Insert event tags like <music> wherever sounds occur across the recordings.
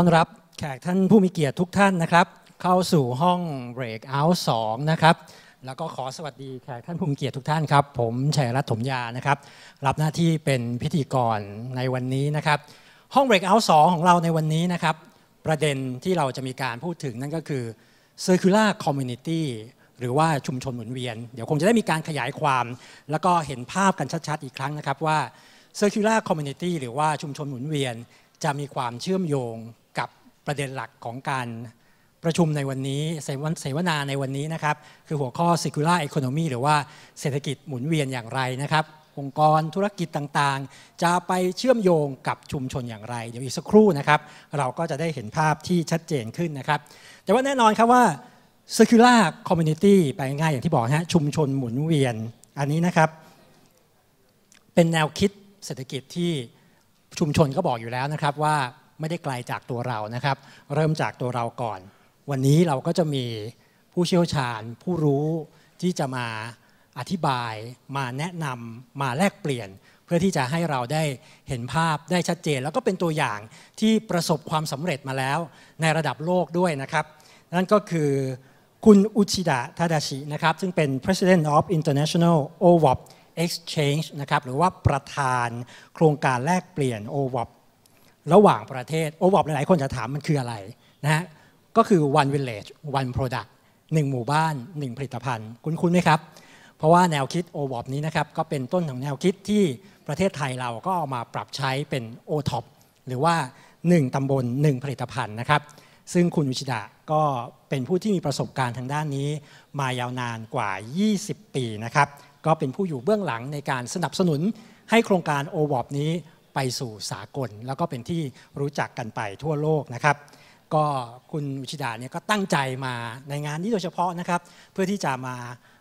ต้อนรับแขกท่านผู้มีเกียรติทุกท่านนะครับ เข้าสู่ห้อง Breakout 2 นะครับ แล้วก็ขอสวัสดีแขกท่านผู้มีเกียรติทุกท่านครับ ผม ชัยรัตน์ถมยานะครับ รับหน้าที่เป็นพิธีกร ในวันนี้นะครับ ห้อง Breakout 2 ของเราในวันนี้นะครับ ประเด็นที่เราจะมีการพูดถึงนั่นก็คือ Circular Community หรือว่าชุมชนหมุนเวียน เดี๋ยวคงจะได้มีการขยายความ แล้วก็เห็นภาพกันชัดๆ อีกครั้งนะครับว่า Circular Community หรือว่าชุมชนหมุนเวียนจะมีความเชื่อมโยงประเด็นหลักของการประชุมในวันนี้เสวนาในวันนี้นะครับ คือหัวข้อ circular economy หรือว่าเศรษฐกิจหมุนเวียนอย่างไรนะครับ องค์กรธุรกิจต่างๆ จะไปเชื่อมโยงกับชุมชนอย่างไร เดี๋ยวอีกสักครู่นะครับ เราก็จะได้เห็นภาพที่ชัดเจนขึ้นนะครับ แต่ว่าแน่นอนครับว่า circular community ไปง่ายอย่างที่บอกฮะชุมชนหมุนเวียน อันนี้นะครับ เป็นแนวคิดเศรษฐกิจที่ชุมชนก็บอกอยู่แล้วนะครับว่าไม่ได้ไกลจากตัวเรานะครับ เริ่มจากตัวเราก่อน วันนี้เราก็จะมีผู้เชี่ยวชาญผู้รู้ที่จะมาอธิบาย มาแนะนำมาแลกเปลี่ยน เพื่อที่จะให้เราได้เห็นภาพได้ชัดเจน แล้วก็เป็นตัวอย่างที่ประสบความสำเร็จมาแล้วในระดับโลกด้วยนะครับ นั่นก็คือคุณอุชิดะ ทาดาชิ นะครับ ซึ่งเป็น President of International o w o p Exchange นะครับ หรือว่าประธานโครงการแลกเปลี่ยน o w o p ระหว่างประเทศโอบอบหลาย ๆ คนจะถามมันคืออะไรนะฮะก็คือ one village one product หนึ่งหมู่บ้าน 1 ผลิตภัณฑ์ คุ้นๆไหมครับ เพราะว่าแนวคิดโอบอบนี้นะครับก็เป็นต้นของแนวคิดที่ประเทศไทยเราก็เอามาปรับใช้เป็นโอท็อปหรือว่า 1ตำบล 1 ผลิตภัณฑ์นะครับ ซึ่งคุณวิชิดะก็เป็นผู้ที่มีประสบการณ์ทางด้านนี้ มายาวนานกว่า 20 ปีนะครับก็เป็นผู้อยู่เบื้องหลังในการสนับสนุนให้โครงการโอบอบนี้ไปสู่สากลแล้วก็เป็นที่รู้จักกันไปทั่วโลกนะครับ ก็คุณอุชิดาเนี่ยก็ตั้งใจมาในงานนี้โดยเฉพาะนะครับ เพื่อที่จะมา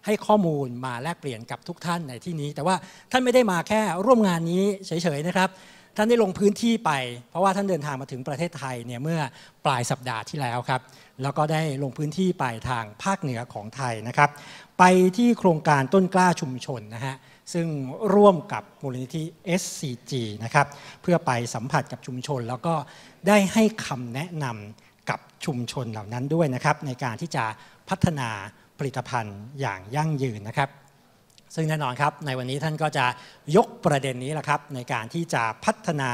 ให้ข้อมูลมาแลกเปลี่ยนกับทุกท่านในที่นี้ แต่ว่าท่านไม่ได้มาแค่ร่วมงานนี้เฉยๆนะครับ ท่านได้ลงพื้นที่ไปเพราะว่าท่านเดินทางมาถึงประเทศไทยเนี่ยเมื่อปลายสัปดาห์ที่แล้วครับ แล้วก็ได้ลงพื้นที่ไปทางภาคเหนือของไทยนะครับ ไปที่โครงการต้นกล้าชุมชนนะฮะซึ่งร่วมกับมูลนิธิ SCG นะครับเพื่อไปสัมผัสกับชุมชน แล้วก็ได้ให้คำแนะนำกับชุมชนเหล่านั้นด้วยนะครับในการที่จะพัฒนาผลิตภัณฑ์อย่างยั่งยืนนะครับ ซึ่งแน่นอนครับในวันนี้ท่านก็จะยกประเด็นนี้แหละครับในการที่จะพัฒนา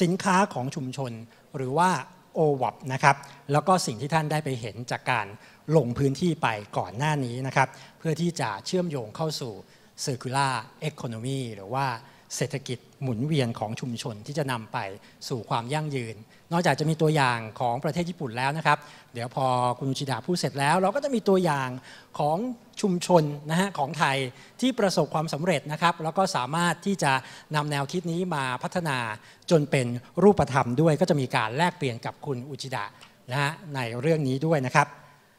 สินค้าของชุมชน หรือว่าโอวับนะครับแล้วก็สิ่งที่ท่านได้ไปเห็นจากการลงพื้นที่ไปก่อนหน้านี้นะครับเพื่อที่จะเชื่อมโยงเข้าสู่ซ circular เอคโนมีหรือว่าเศรษฐกิจหมุนเวียนของชุมชนที่จะนำไปสู่ความยั่งยืน นอกจากจะมีตัวอย่างของประเทศญี่ปุ่นแล้วนะครับ เดี๋ยวพอคุณชิดาพูดเสร็จแล้ว เราก็จะมีตัวอย่างของชุมชนนะฮะของไทยที่ประสบความสำเร็จนะครับ แล้วก็สามารถที่จะนำแนวคิดนี้มาพัฒนาจนเป็นรูปธรรมด้วย ก็จะมีการแลกเปลี่ยนกับคุณอุจิดะนะฮะในเรื่องนี้ด้วยนะครับ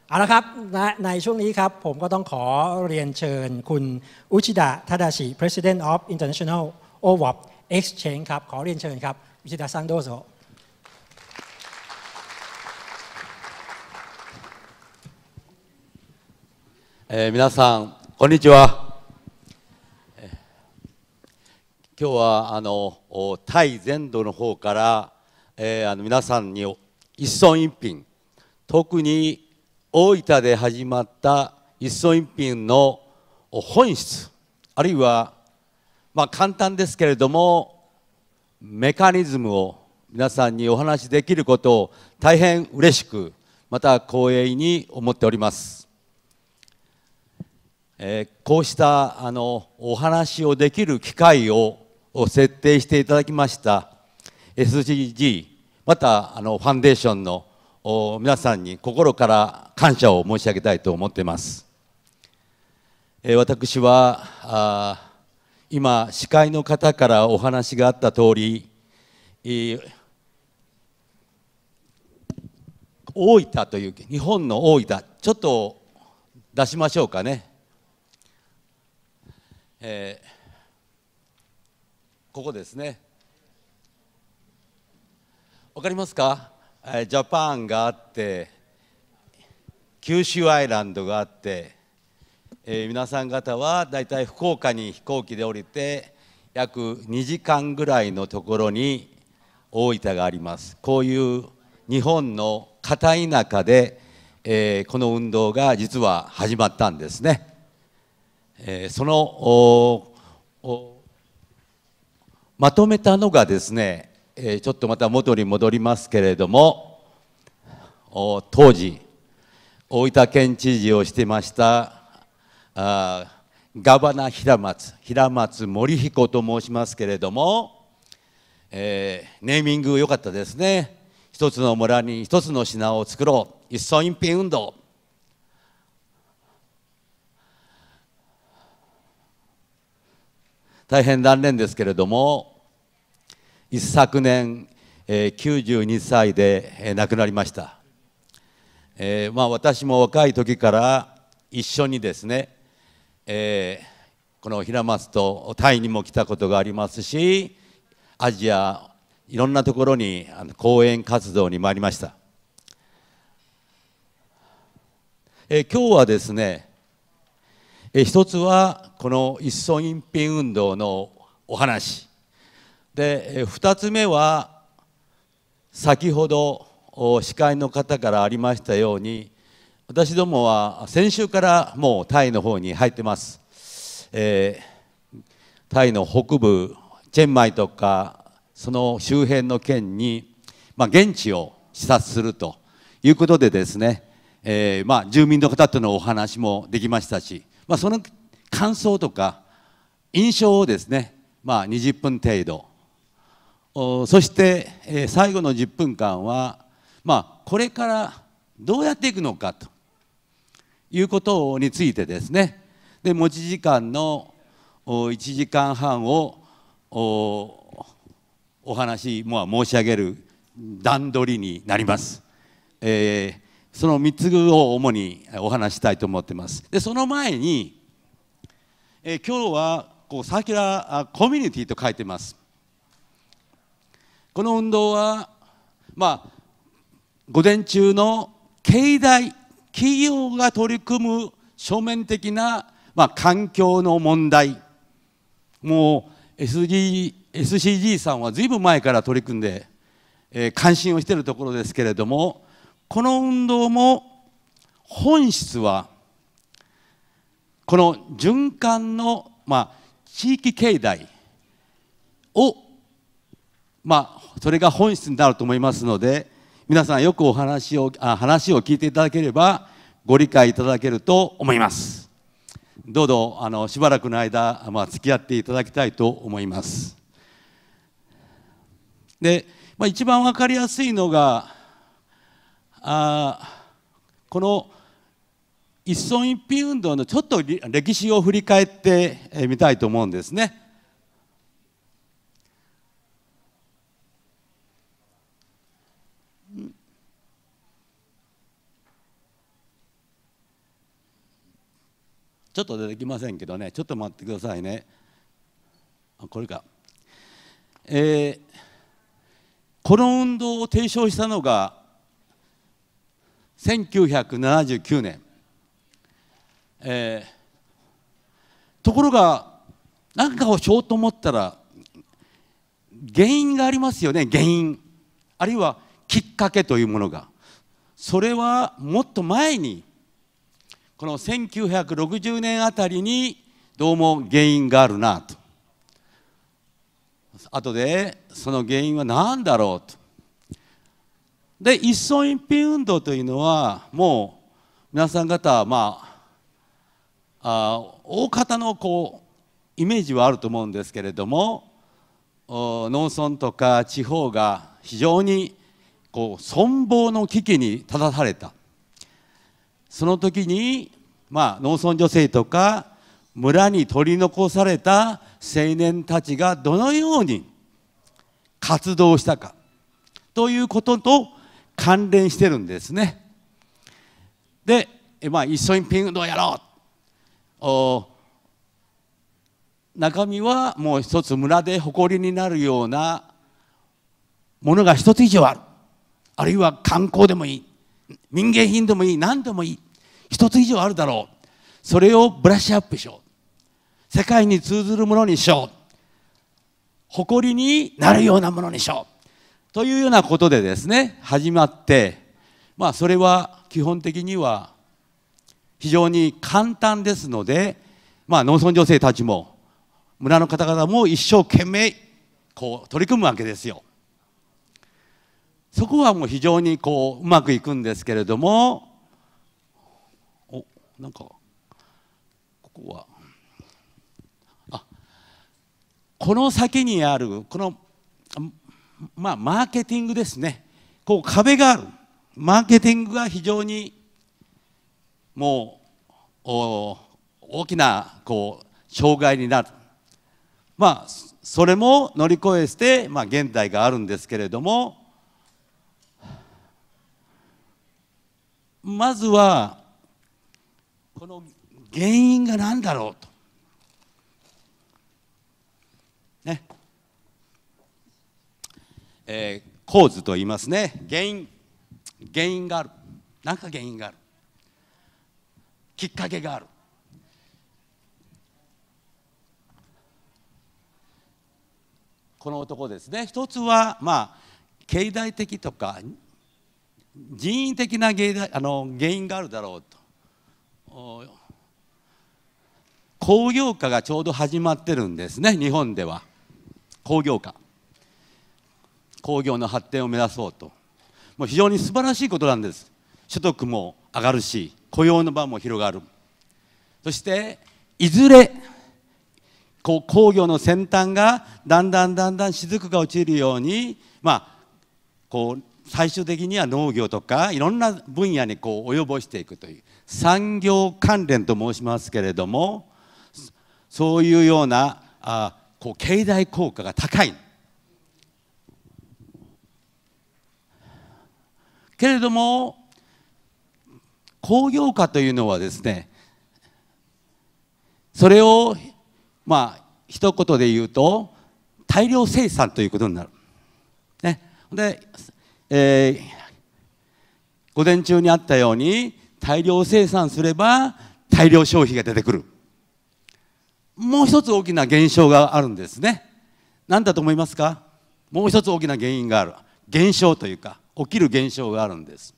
เอาละครับในช่วงนี้ครับผมก็ต้องขอเรียนเชิญคุณอุชิดะ ทาดาชิ President of International OWAP Exchange ครับขอเรียนเชิญครับอุชิดะซังโดโซเอ่อ皆さんこんにちは今日はあのタイ全土の方から、えー、あの皆さんに一尊一品特に大分で始まった一村一品の本質あるいはまあ簡単ですけれどもメカニズムを皆さんにお話しできることを大変嬉しくまた光栄に思っております、えー、こうしたあのお話をできる機会を設定していただきました SGG またあのファンデーションの皆さんに心から感謝を申し上げたいと思っています、えー、私はあ今司会の方からお話があった通り、えー、大分という日本の大分ちょっと出しましょうかね、えー、ここですねわかりますかジャパンがあって九州アイランドがあって、えー、皆さん方はだいたい福岡に飛行機で降りて約2時間ぐらいのところに大分がありますこういう日本の片田舎で、えー、この運動が実は始まったんですね。えー、そのまとめたのがですねえー、ちょっとまた元に戻りますけれども当時大分県知事をしてましたあガバナ平松平松森彦と申しますけれども、えー、ネーミング良かったですね一つの村に一つの品を作ろう一層隠蔽運動大変残念ですけれども一昨年、えー、92歳で、えー、亡くなりました、えーまあ、私も若い時から一緒にですね、えー、この平松とタイにも来たことがありますしアジアいろんなところにあの講演活動に参りました、えー、今日はですね、えー、一つはこの一村一品運動のお話で2つ目は先ほど司会の方からありましたように私どもは先週からもうタイの方に入ってます、えー、タイの北部チェンマイとかその周辺の県に、まあ、現地を視察するということでですね、えー、まあ、住民の方とのお話もできましたし、まあ、その感想とか印象をですね、まあ、20分程度そして最後の10分間は、まあ、これからどうやっていくのかということについてですねで持ち時間の1時間半をお話、も申し上げる段取りになります、えー、その3つを主にお話したいと思ってますでその前に、えー、今日はこうサーキュラーコミュニティと書いてますこの運動は、まあ、午前中の経済企業が取り組む正面的な、まあ、環境の問題もう s c g さんはずいぶん前から取り組んで、えー、関心をしているところですけれどもこの運動も本質はこの循環の、まあ、地域経済をまあ、それが本質になると思いますので皆さんよくお話をあ話を聞いていただければご理解いただけると思いますどうぞあのしばらくの間、まあ、付き合っていただきたいと思いますで、まあ、一番分かりやすいのがあこの一村一品運動のちょっと歴史を振り返ってみたいと思うんですねちょっと出てきませんけどねちょっと待ってくださいねこれかえー、この運動を提唱したのが1979年、えー、ところが何かをしようと思ったら原因がありますよね原因あるいはきっかけというものがそれはもっと前にこの1960年あたりにどうも原因があるなと後でその原因は何だろうとで一層一品運動というのはもう皆さん方まああ大方のこうイメージはあると思うんですけれども農村とか地方が非常にこう存亡の危機に立たされたその時に、まあ、農村女性とか村に取り残された青年たちがどのように活動したかということと関連してるんですね。で、まあ、一緒にピン運動をやろうお中身はもう一つ村で誇りになるようなものが一つ以上あるあるいは観光でもいい民芸品でもいい何でもいい一つ以上あるだろうそれをブラッシュアップしよう世界に通ずるものにしよう誇りになるようなものにしようというようなことでですね始まってまあそれは基本的には非常に簡単ですので、まあ、農村女性たちも村の方々も一生懸命こう取り組むわけですよ。そこはもう非常にこううまくいくんですけれどもなんかここはあこの先にあるこのまあマーケティングですねこう壁があるマーケティングが非常にもう大きなこう障害になるまあそれも乗り越えて、まあ、現代があるんですけれどもまずはこの原因が何だろうとねえー、構図と言いますね原因原因がある何か原因があるきっかけがあるこの男ですね一つはまあ経済的とか人為的な原因あの原因があるだろうと工業化がちょうど始まってるんですね日本では工業化工業の発展を目指そうともう非常に素晴らしいことなんです所得も上がるし雇用の場も広がるそしていずれこう工業の先端がだんだんだんだん雫が落ちるようにまあこう最終的には農業とかいろんな分野にこう及ぼしていくという産業関連と申しますけれどもそういうようなあこう経済効果が高いけれども工業化というのはですねそれをまあ一言で言うと大量生産ということになる。ね、でえー、午前中にあったように大量生産すれば大量消費が出てくるもう一つ大きな現象があるんですね何だと思いますかもう一つ大きな原因がある現象というか起きる現象があるんです、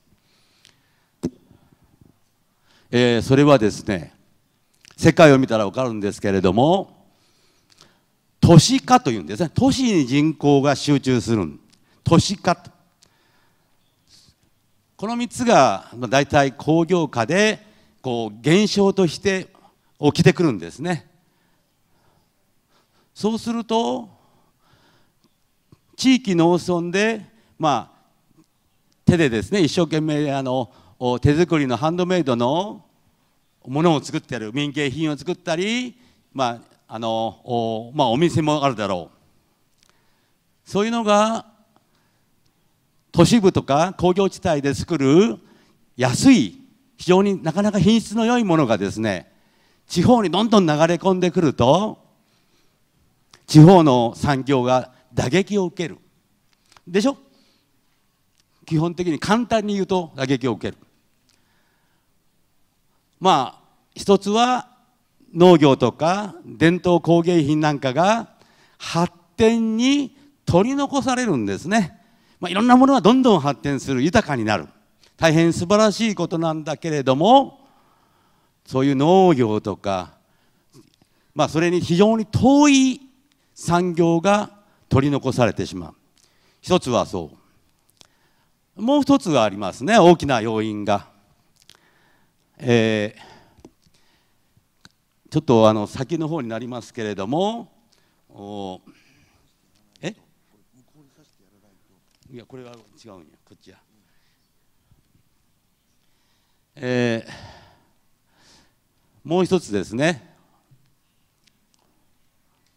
えー、それはですね世界を見たら分かるんですけれども都市化というんですね都市に人口が集中する都市化この3つが大体工業化でこう現象として起きてくるんですね。そうすると地域農村で、まあ、手でですね一生懸命あの手作りのハンドメイドのものを作ってる民芸品を作ったり、まああのおまあ、お店もあるだろうそういうのが都市部とか工業地帯で作る安い非常になかなか品質の良いものがですね地方にどんどん流れ込んでくると地方の産業が打撃を受けるでしょ基本的に簡単に言うと打撃を受けるまあ一つは農業とか伝統工芸品なんかが発展に取り残されるんですねまあ、いろんなものがどんどん発展する豊かになる大変素晴らしいことなんだけれどもそういう農業とか、まあ、それに非常に遠い産業が取り残されてしまう一つはそうもう一つがありますね大きな要因が、えー、ちょっとあの先の方になりますけれどもいやこれは違うんやこっちや、えー、もう一つですね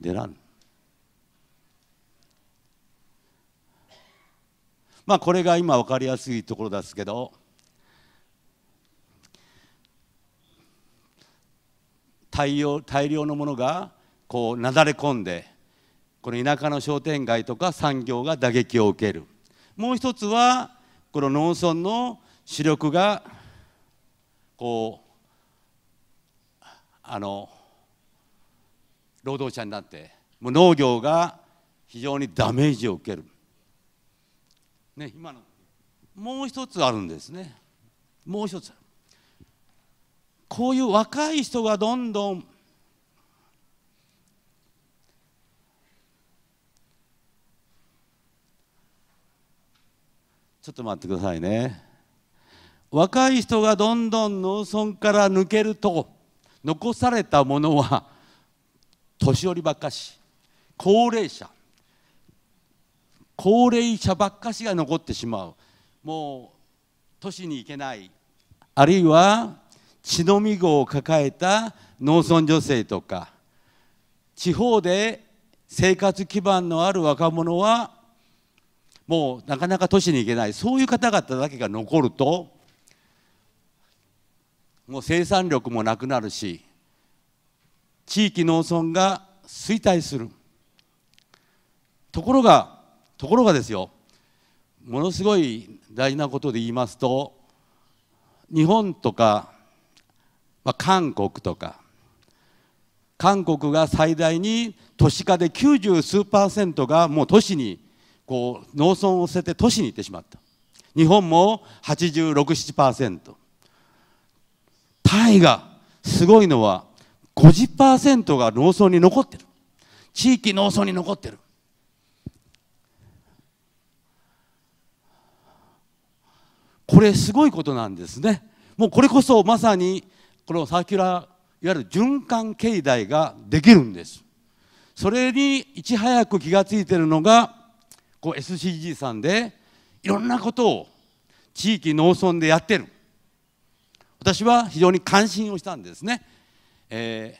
出らんまあこれが今分かりやすいところですけど大量大量のものがこうなだれ込んでこの田舎の商店街とか産業が打撃を受ける。もう一つはこの農村の主力がこうあの労働者になってもう農業が非常にダメージを受ける、ね、今のもう一つあるんですねもう一つこういう若い人がどんどんちょっと待ってくださいね若い人がどんどん農村から抜けると残されたものは年寄りばっかし高齢者高齢者ばっかしが残ってしまうもう都市に行けないあるいは血のみ号を抱えた農村女性とか地方で生活基盤のある若者はもうなかなか都市に行けないそういう方々だけが残るともう生産力もなくなるし地域農村が衰退するところがところがですよものすごい大事なことで言いますと日本とか、まあ、韓国とか韓国が最大に都市化で90数パーセントがもう都市にこう農村を捨てて都市に行ってしまった日本も867%タイがすごいのは50%が農村に残ってる地域農村に残ってるこれすごいことなんですねもうこれこそまさにこのサーキュラーいわゆる循環経済ができるんですそれにいち早く気が付いてるのがこう SCG さんでいろんなことを地域農村でやってる私は非常に関心をしたんですね、え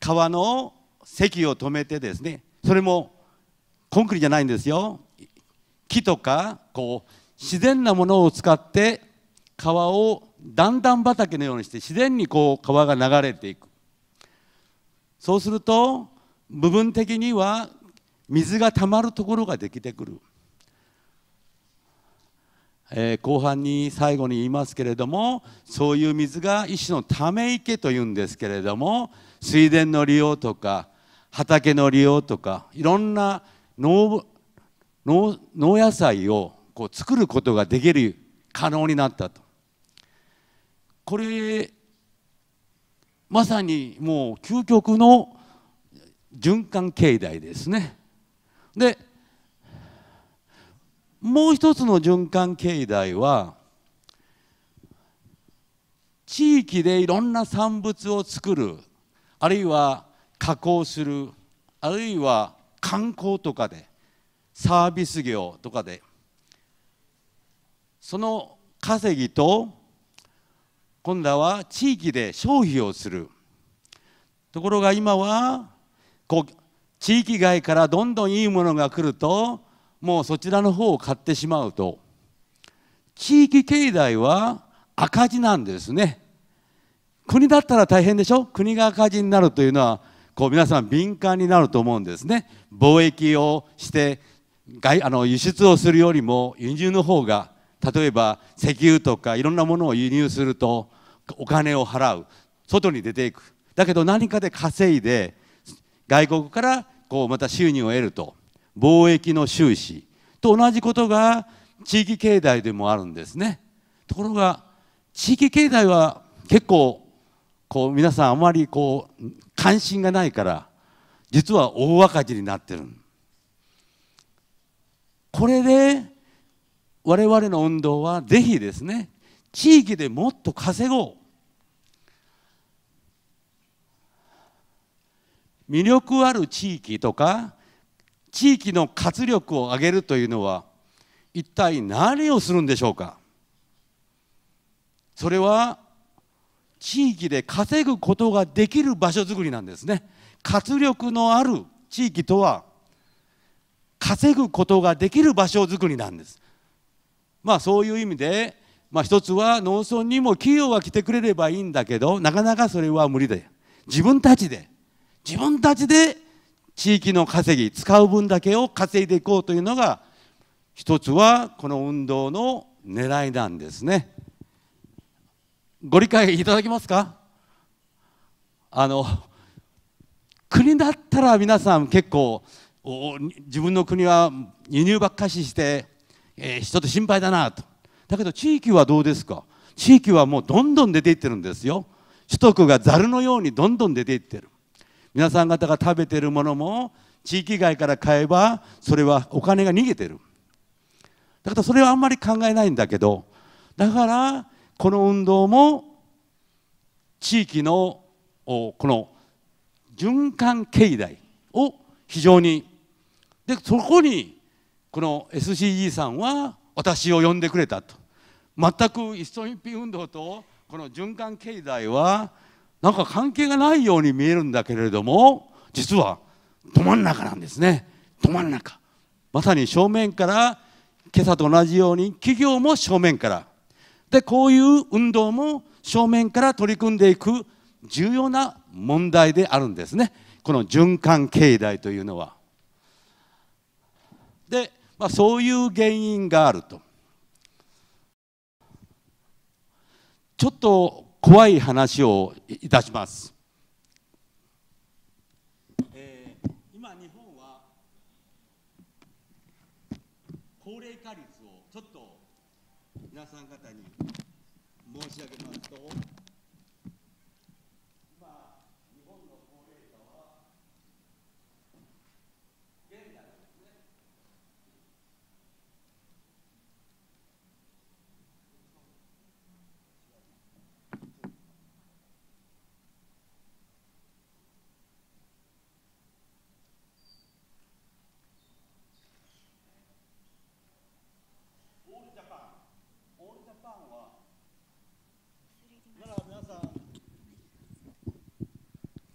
ー、川の堰を止めてですねそれもコンクリじゃないんですよ木とかこう自然なものを使って川を段々畑のようにして自然にこう川が流れていくそうすると部分的には水がたまるところができてくる、えー、後半に最後に言いますけれどもそういう水が一種のため池というんですけれども水田の利用とか畑の利用とかいろんな農農農野菜をこう作ることができる可能になったとこれまさにもう究極の循環経済ですねでもう一つの循環経済は地域でいろんな産物を作るあるいは加工するあるいは観光とかでサービス業とかでその稼ぎと今度は地域で消費をするところが今はこう地域外からどんどんいいものが来るともうそちらの方を買ってしまうと地域経済は赤字なんですね国だったら大変でしょ国が赤字になるというのはこう皆さん敏感になると思うんですね貿易をして外あの輸出をするよりも輸入の方が例えば石油とかいろんなものを輸入するとお金を払う外に出ていくだけど何かで稼いで外国からこうまた収入を得ると貿易の収支と同じことが地域経済でもあるんですねところが地域経済は結構こう皆さんあまりこう関心がないから実は大赤字になってるこれで我々の運動はぜひですね地域でもっと稼ごう魅力ある地域とか地域の活力を上げるというのは一体何をするんでしょうかそれは地域で稼ぐことができる場所づくりなんですね活力のある地域とは稼ぐことができる場所づくりなんですまあそういう意味で、まあ、一つは農村にも企業が来てくれればいいんだけどなかなかそれは無理で自分たちで自分たちで地域の稼ぎ使う分だけを稼いでいこうというのが一つはこの運動の狙いなんですね。ご理解いただけますかあの国だったら皆さん結構自分の国は輸入ばっかしして、えー、ちょっと心配だなとだけど地域はどうですか地域はもうどんどん出ていってるんですよ首得がざるのようにどんどん出ていってる皆さん方が食べてるものも地域外から買えばそれはお金が逃げてるだからそれはあんまり考えないんだけどだからこの運動も地域のこの循環経済を非常にでそこにこの SCG さんは私を呼んでくれたと全く一層一品運動とこの循環経済はなんか関係がないように見えるんだけれども実はど真ん中なんですねど真ん中まさに正面から今朝と同じように企業も正面からでこういう運動も正面から取り組んでいく重要な問題であるんですねこの循環経済というのは。で、まあ、そういう原因があると。ちょっと怖い話をいたします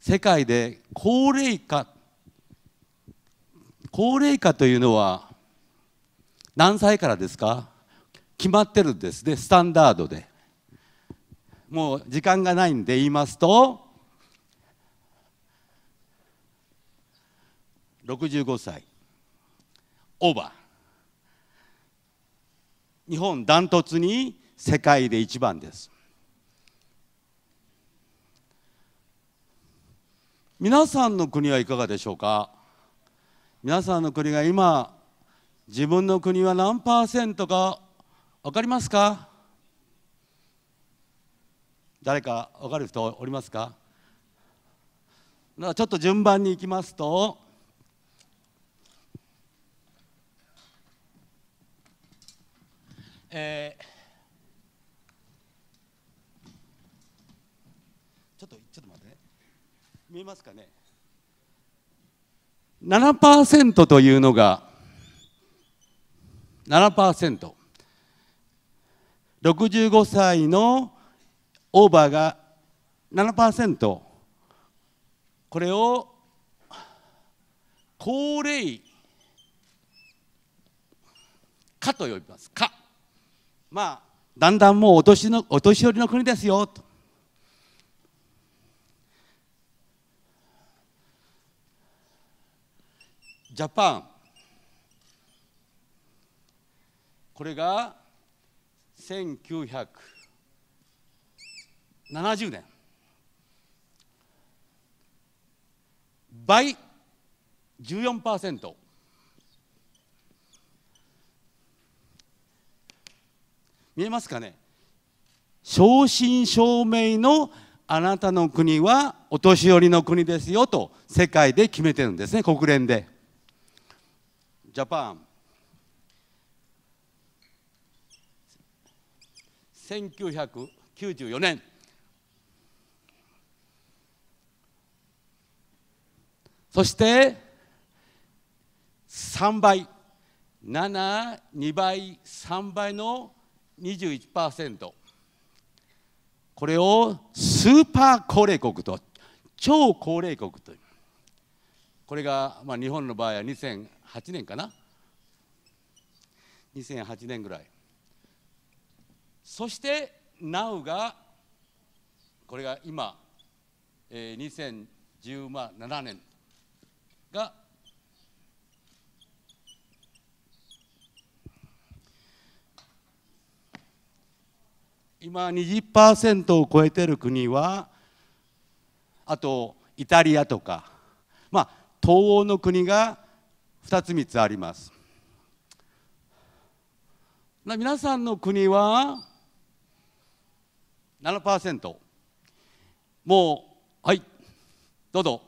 世界で高齢化高齢化というのは何歳からですか決まってるんですねスタンダードでもう時間がないんで言いますと65歳オーバー日本ダントツに世界で一番です皆さんの国はいかがでしょうか皆さんの国が今自分の国は何パーセントか分かりますか誰か分かる人おりますかちょっと順番にいきますとえ見えますかね7%というのが7%。65歳のオーバーが7%これを高齢化と呼びますかまあだんだんもうお年のお年寄りの国ですよとジャパンこれが1970年倍14%見えますかね正真正銘のあなたの国はお年寄りの国ですよと世界で決めてるんですね国連で。ジャパン1994年そして3倍72倍3倍の21%これをスーパー高齢国と超高齢国とこれが、まあ、日本の場合は2000 2008年かな2008年ぐらいそして NOW がこれが今、えー、2017年が今20%を超えてる国はあとイタリアとかまあ東欧の国が2つ3つあります皆さんの国は7%もうはいどうぞ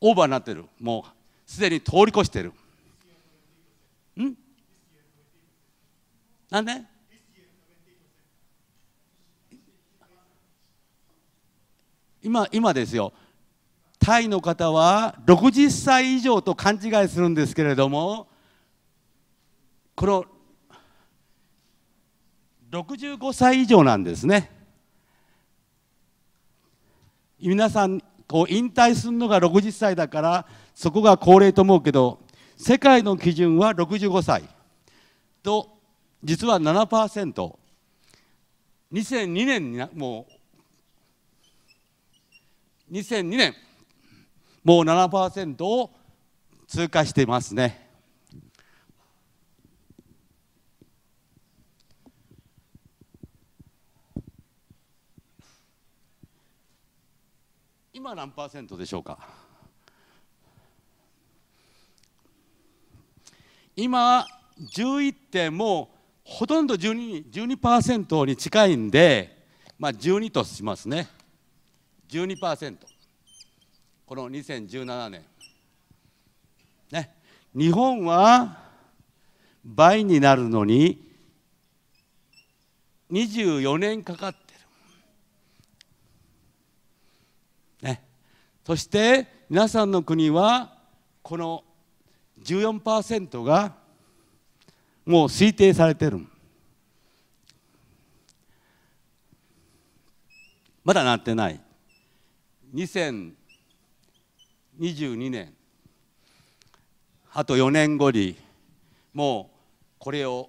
オーバーになってるもうすでに通り越してるんなんで今今ですよタイの方は60歳以上と勘違いするんですけれどもこの65歳以上なんですね皆さんこう引退するのが60歳だからそこが高齢と思うけど世界の基準は65歳と実は 7%2002 年にもう2002年もう7%を通過していますね。今何パーセントでしょうか今11点もほとんど 12%, 12に近いんで、まあ、12としますね12%。この2017年、ね、日本は倍になるのに24年かかってる、ね、そして皆さんの国はこの14%がもう推定されてるまだなってない2000 2022年あと4年後にもうこれを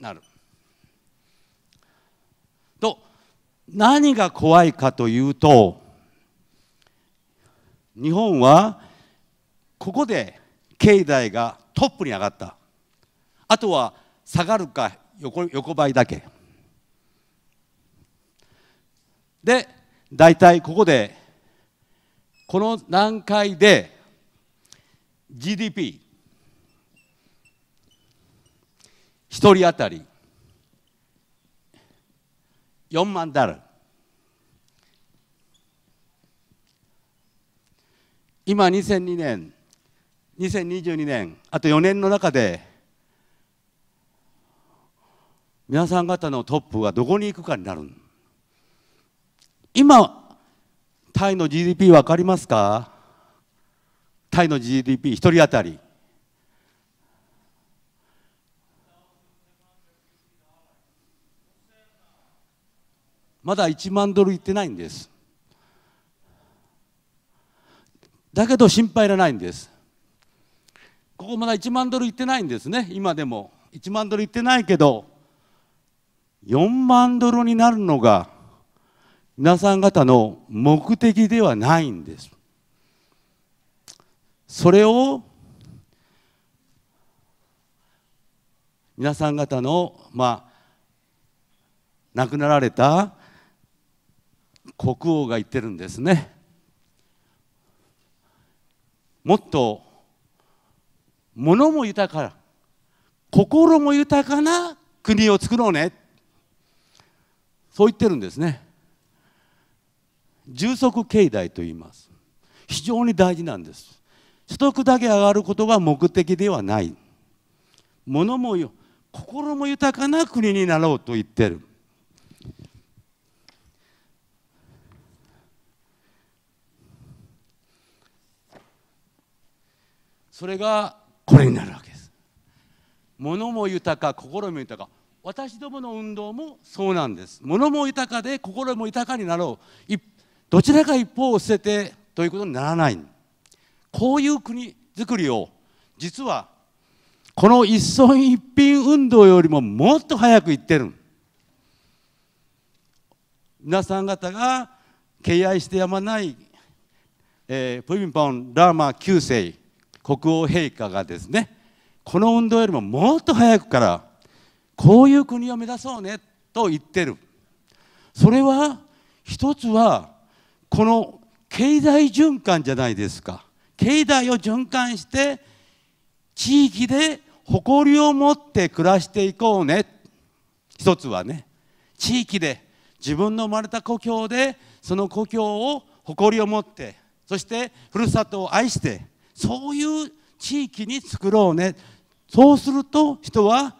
なる。と何が怖いかというと日本はここで経済がトップに上がったあとは下がるか横横ばいだけで大体ここでこの段階で GDP1 人当たり4万ダル今2002年2022年あと4年の中で皆さん方のトップはどこに行くかになる今タイの GDP 分かりますかタイの GDP1 人当たりまだ1万ドルいってないんですだけど心配いらないんですここまだ1万ドルいってないんですね今でも1万ドルいってないけど4万ドルになるのが皆さん方の目的ではないんですそれを皆さん方のまあ亡くなられた国王が言ってるんですねもっと物も豊かな心も豊かな国を作ろうねそう言ってるんですね充足経済と言います非常に大事なんです所得だけ上がることが目的ではない物も心も豊かな国になろうと言ってるそれがこれになるわけです物も豊か心も豊か私どもの運動もそうなんです物も豊かで心も豊かになろう一どちらか一方を捨ててということにならないこういう国づくりを実はこの一村一品運動よりももっと早く言ってる皆さん方が敬愛してやまない、えー、プミポン・ラーマ9世国王陛下がですねこの運動よりももっと早くからこういう国を目指そうねと言ってるそれは一つはこの経済循環じゃないですか経済を循環して地域で誇りを持って暮らしていこうね一つはね地域で自分の生まれた故郷でその故郷を誇りを持ってそしてふるさとを愛してそういう地域に作ろうねそうすると人は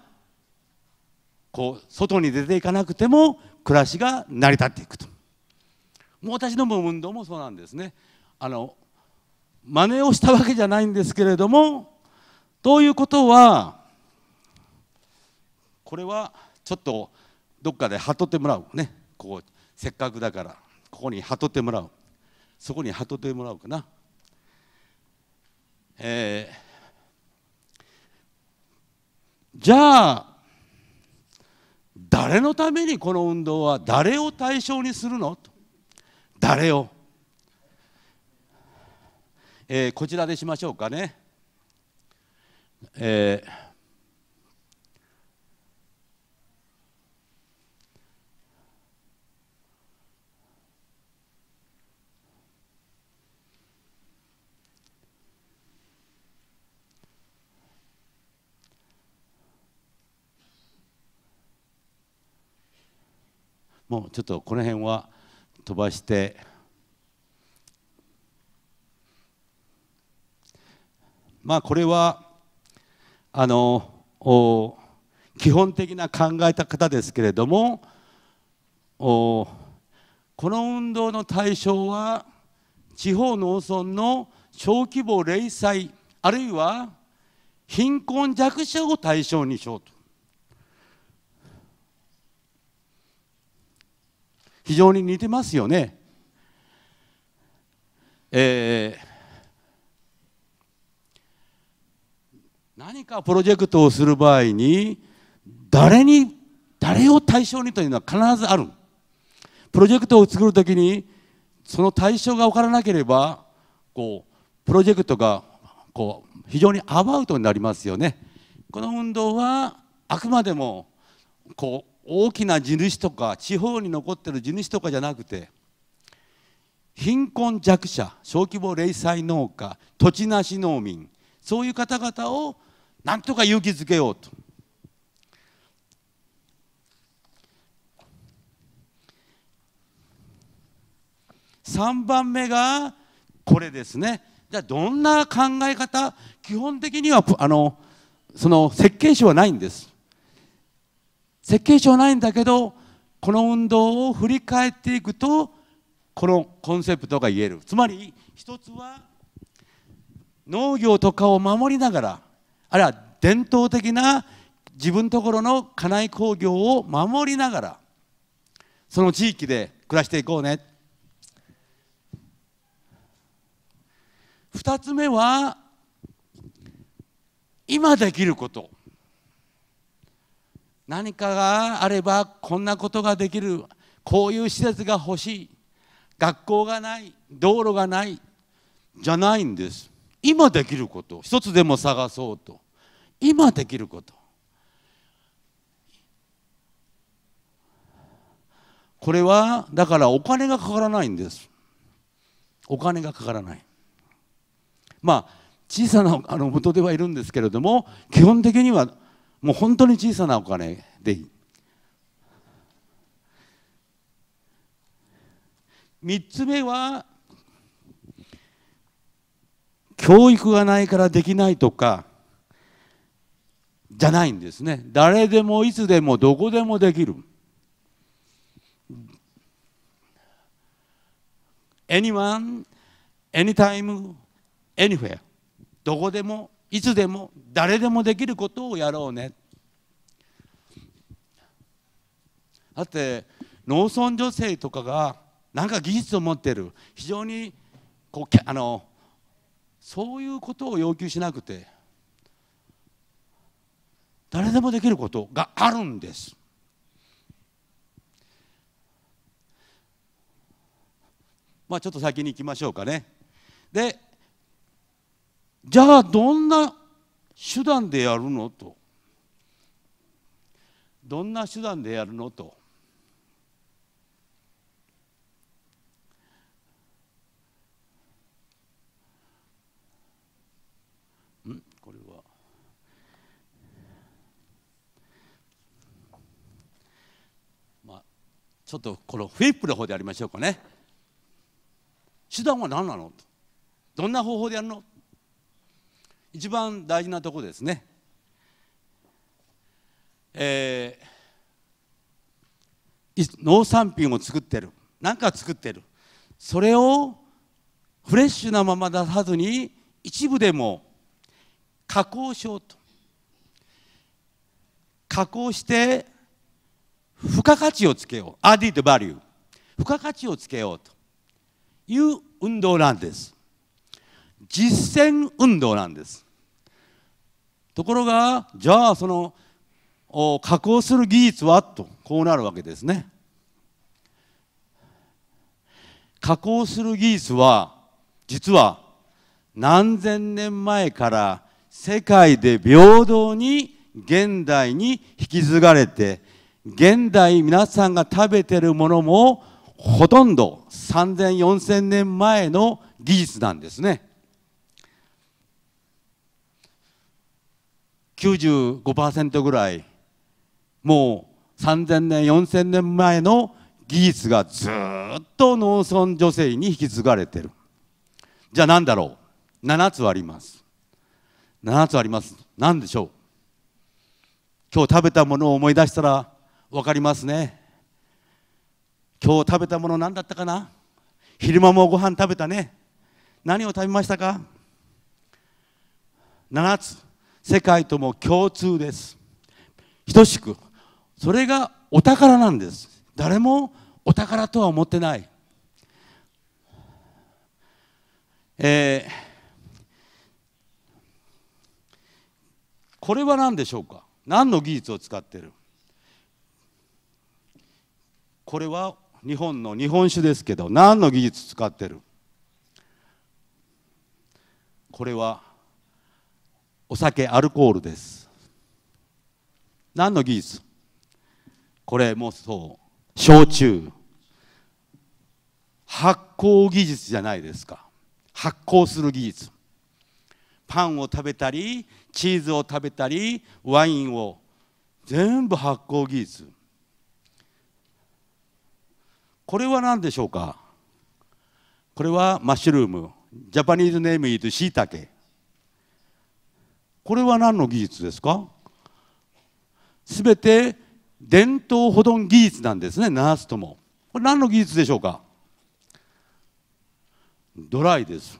こう外に出ていかなくても暮らしが成り立っていくと。私ども運動もそうなんですねあの真似をしたわけじゃないんですけれどもということはこれはちょっとどっかではとってもらうねこうせっかくだからここにはとってもらうそこにはとってもらうかなえー、じゃあ誰のためにこの運動は誰を対象にするのと誰を、えー、こちらでしましょうかね、えー、もうちょっとこの辺は飛ばしてまあこれはあの基本的な考え方ですけれどもこの運動の対象は地方農村の小規模零細あるいは貧困弱者を対象にしようと非常に似てますよね。えー、何かプロジェクトをする場合に誰に誰を対象にというのは必ずあるプロジェクトを作る時にその対象が分からなければこうプロジェクトがこう非常にアバウトになりますよね。この運動はあくまでもこう大きな地主とか地方に残ってる地主とかじゃなくて貧困弱者小規模零細農家土地なし農民そういう方々をなんとか勇気づけようと。3番目がこれですねじゃあどんな考え方基本的にはあのその設計書はないんです設計書はないんだけどこの運動を振り返っていくとこのコンセプトが言えるつまり一つは農業とかを守りながらあるいは伝統的な自分ところの家内工業を守りながらその地域で暮らしていこうね2つ目は今できること何かがあればこんなことができるこういう施設が欲しい学校がない道路がないじゃないんです今できること一つでも探そうと今できることこれはだからお金がかからないんですお金がかからないまあ小さなあの元ではいるんですけれども基本的にはもう本当に小さなお金でいい3つ目は教育がないからできないとかじゃないんですね誰でもいつでもどこでもできる Anyone, anytime, anywhere どこでもいつでも誰でもできることをやろうねだって農村女性とかがなんか技術を持ってる非常にこうあのそういうことを要求しなくて誰でもできることがあるんですまあちょっと先に行きましょうかねでじゃあどんな手段でやるのとどんな手段でやるのとんこれはまあちょっとこのフィップの方でやりましょうかね手段は何なのとどんな方法でやるの一番大事なところですね。えー、農産品を作ってる何か作ってるそれをフレッシュなまま出さずに一部でも加工しようと加工して付加価値をつけようアディドバリュー付加価値をつけようという運動なんです実践運動なんですところがじゃあその加工する技術はとこうなるわけですね加工する技術は実は何千年前から世界で平等に現代に引き継がれて現代皆さんが食べてるものもほとんど3000、4000年前の技術なんですね。95%ぐらいもう3000年4000年前の技術がずっと農村女性に引き継がれてるじゃあ何だろう7つあります7つあります何でしょう今日食べたものを思い出したら分かりますね今日食べたもの何だったかな昼間もご飯食べたね何を食べましたか7つ世界とも共通です等しくそれがお宝なんです誰もお宝とは思ってない、えー、これは何でしょうか何の技術を使ってるこれは日本の日本酒ですけど何の技術使ってるこれはお酒アルコールです何の技術これもそう焼酎発酵技術じゃないですか発酵する技術パンを食べたりチーズを食べたりワインを全部発酵技術これは何でしょうかこれはマッシュルームジャパニーズネームイートしいたけこれは何の技術ですかすべて伝統保存技術なんですね7つともこれ何の技術でしょうかドライです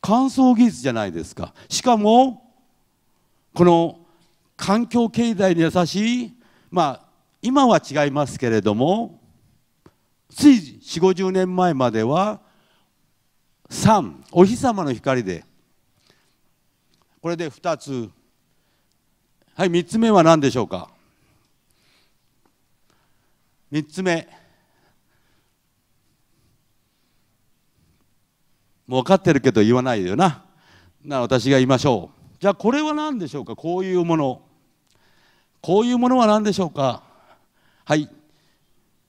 乾燥技術じゃないですかしかもこの環境経済に優しいまあ今は違いますけれどもつい4 5 0年前までは3お日様の光でこれで2つはい3つ目は何でしょうか3つ目もう分かってるけど言わないよなな私が言いましょうじゃあこれは何でしょうかこういうものこういうものは何でしょうかはい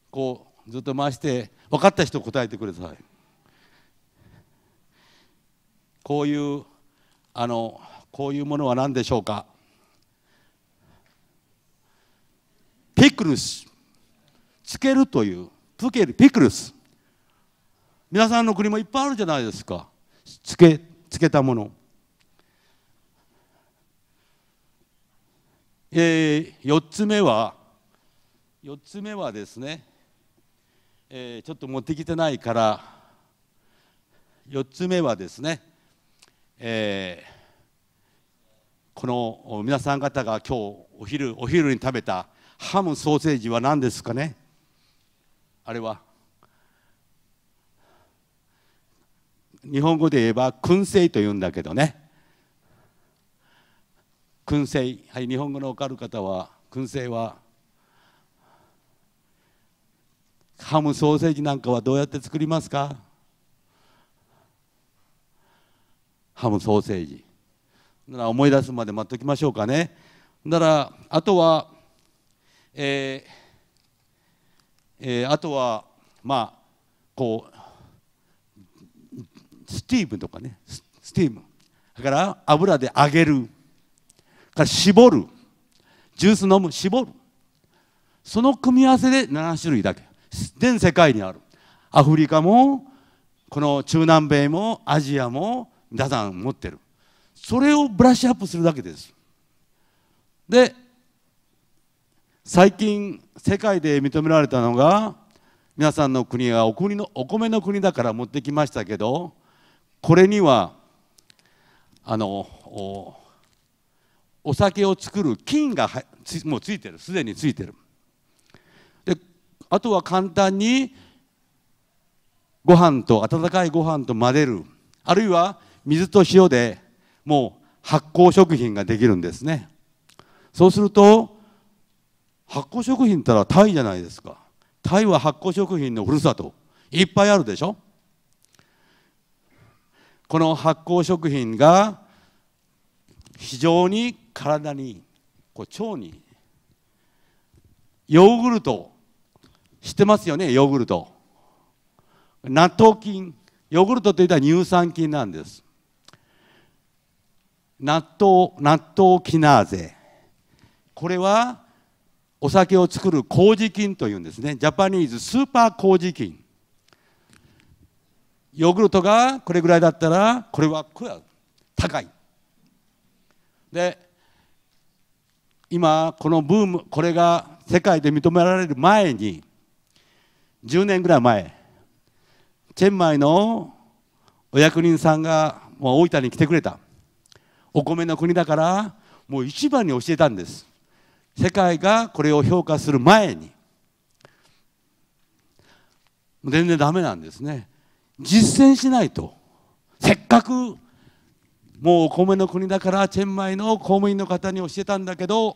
こうずっと回して分かった人答えてくださいこういうあのこういうものは何でしょうかピクルスつけるというプケルピクルス皆さんの国もいっぱいあるじゃないですかつけつけたもの、えー、4つ目は4つ目はですね、えー、ちょっと持ってきてないから4つ目はですね、えーこの皆さん方が今日お昼お昼に食べたハムソーセージは何ですかねあれは日本語で言えば燻製というんだけどね燻製はい日本語の分かる方は燻製はハムソーセージなんかはどうやって作りますかハムソーセージなら思い出すまで待っときましょうかねならあとはえーえー、あとはまあこうスティーブとかねスティーブだから油で揚げるから絞るジュース飲む絞るその組み合わせで7種類だけ全世界にあるアフリカもこの中南米もアジアも皆さん持ってるそれをブラッシュアップするだけですで最近世界で認められたのが皆さんの国はお国のお米の国だから持ってきましたけどこれにはあのお酒を作る菌がもうついてるすでについてるであとは簡単にご飯と温かいご飯と混ぜるあるいは水と塩でもう発酵食品ができるんですねそうすると発酵食品ったらタイじゃないですかタイは発酵食品のふるさといっぱいあるでしょこの発酵食品が非常に体にこう腸にヨーグルト知ってますよねヨーグルト納豆菌ヨーグルトといったら乳酸菌なんです納豆納豆キナーゼこれはお酒を作る麹菌というんですねジャパニーズスーパー麹菌ヨーグルトがこれぐらいだったらこれは高いで今このブームこれが世界で認められる前に10年ぐらい前チェンマイのお役人さんがもう大分に来てくれたお米の国だからもう一番に教えたんです世界がこれを評価する前に全然ダメなんですね実践しないとせっかくもうお米の国だからチェンマイの公務員の方に教えたんだけど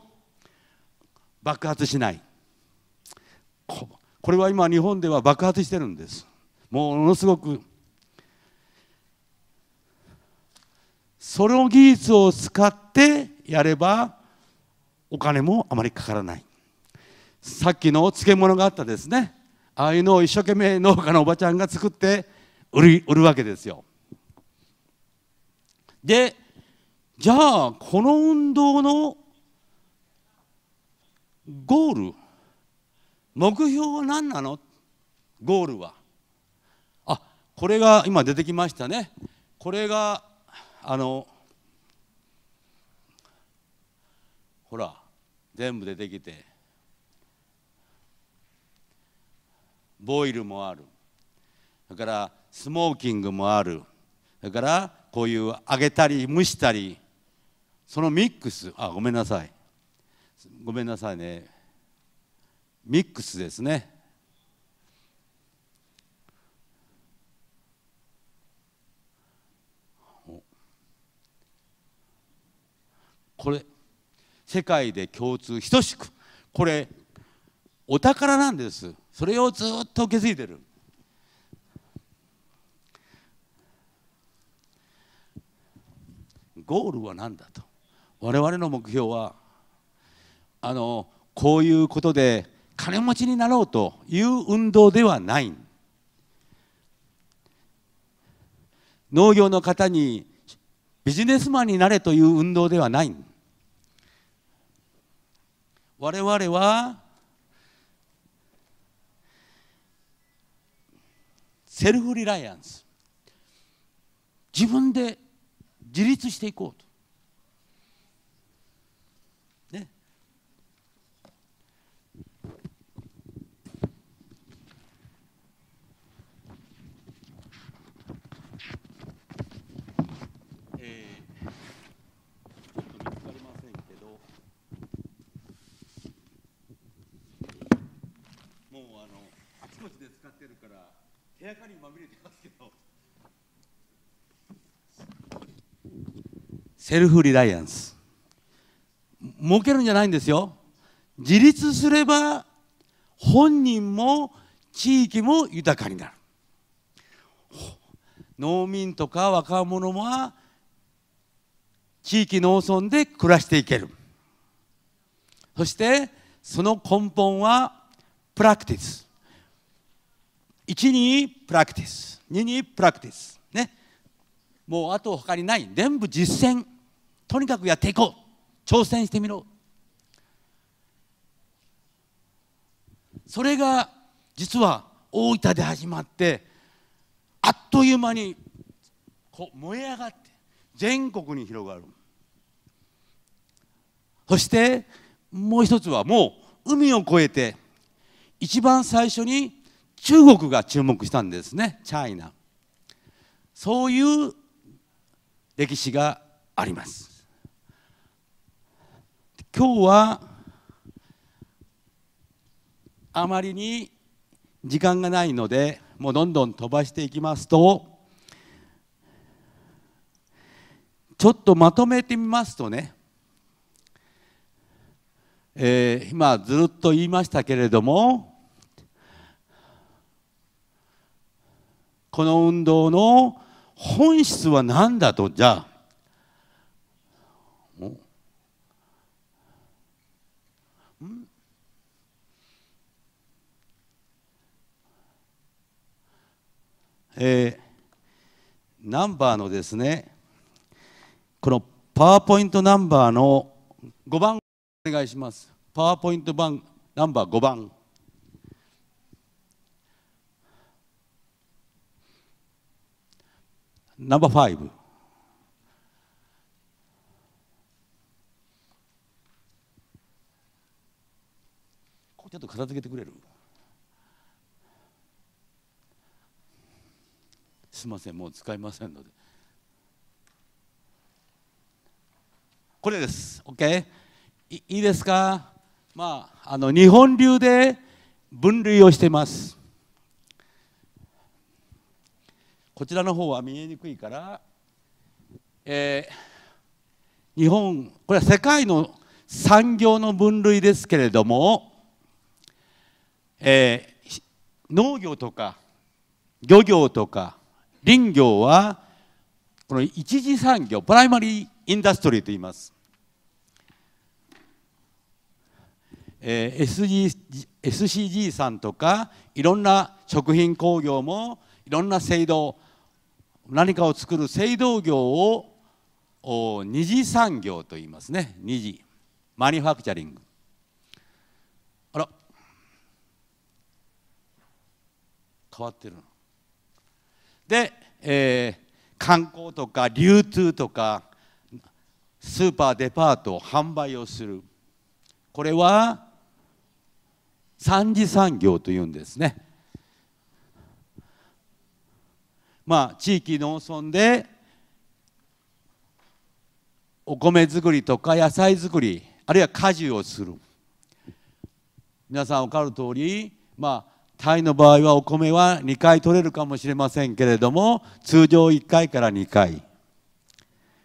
爆発しないこれは今日本では爆発してるんですものすごくその技術を使ってやればお金もあまりかからないさっきの漬物があったですねああいうのを一生懸命農家のおばちゃんが作って売る売るわけですよでじゃあこの運動のゴール目標は何なのゴールはあこれが今出てきましたねこれがあのほら全部出てきてボイルもあるそれからスモーキングもあるそれからこういう揚げたり蒸したりそのミックスあごめんなさいごめんなさいねミックスですねこれ世界で共通等しくこれお宝なんですそれをずっと受け継いでるゴールは何だと我々の目標はあのこういうことで金持ちになろうという運動ではない農業の方にビジネスマンになれという運動ではない我々はセルフリライアンス自分で自立していこうと部屋にまみれてますけどセルフリライアンス儲けるんじゃないんですよ自立すれば本人も地域も豊かになる農民とか若者は地域農村で暮らしていけるそしてその根本はプラクティス1にプラクティス2にプラクティスねもうあと他にない全部実践とにかくやっていこう挑戦してみろそれが実は大分で始まってあっという間にこう燃え上がって全国に広がるそしてもう一つはもう海を越えて一番最初に中国が注目したんですねチャイナそういう歴史があります今日はあまりに時間がないのでもうどんどん飛ばしていきますとちょっとまとめてみますとね、えー、今ずっと言いましたけれどもこの運動の本質は何だとじゃあえー、ナンバーのですねこのパワーポイントナンバーの5番お願いしますパワーポイント番ナンバー5番ナンバー5ちょっと片付けてくれるすみませんもう使いませんのでこれですオッケー。いいですかまああの日本流で分類をしていますこちらの方は見えにくいから、えー、日本これは世界の産業の分類ですけれども、えー、農業とか漁業とか林業はこの一次産業プライマリーインダストリーと言います、えー、s SCG さんとかいろんな食品工業もいろんな制度何かを作る製造業を二次産業と言いますね二次マニュファクチャリングあら変わってるで、えー、観光とか流通とかスーパーデパート販売をするこれは三次産業というんですねまあ、地域農村でお米作りとか野菜作りあるいは果樹をする皆さん分かる通りまあタイの場合はお米は2回取れるかもしれませんけれども通常1回から2回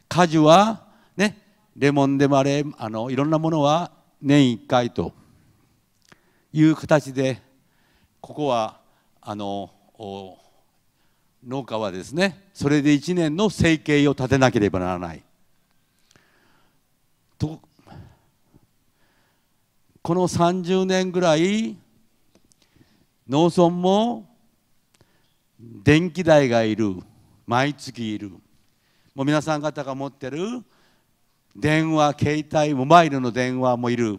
果樹はねレモンでもあれあのいろんなものは年1回という形でここはあのお農家はですねそれで1年の生計を立てなければならないとこの30年ぐらい農村も電気代がいる毎月いるもう皆さん方が持ってる電話携帯モバイルの電話もいる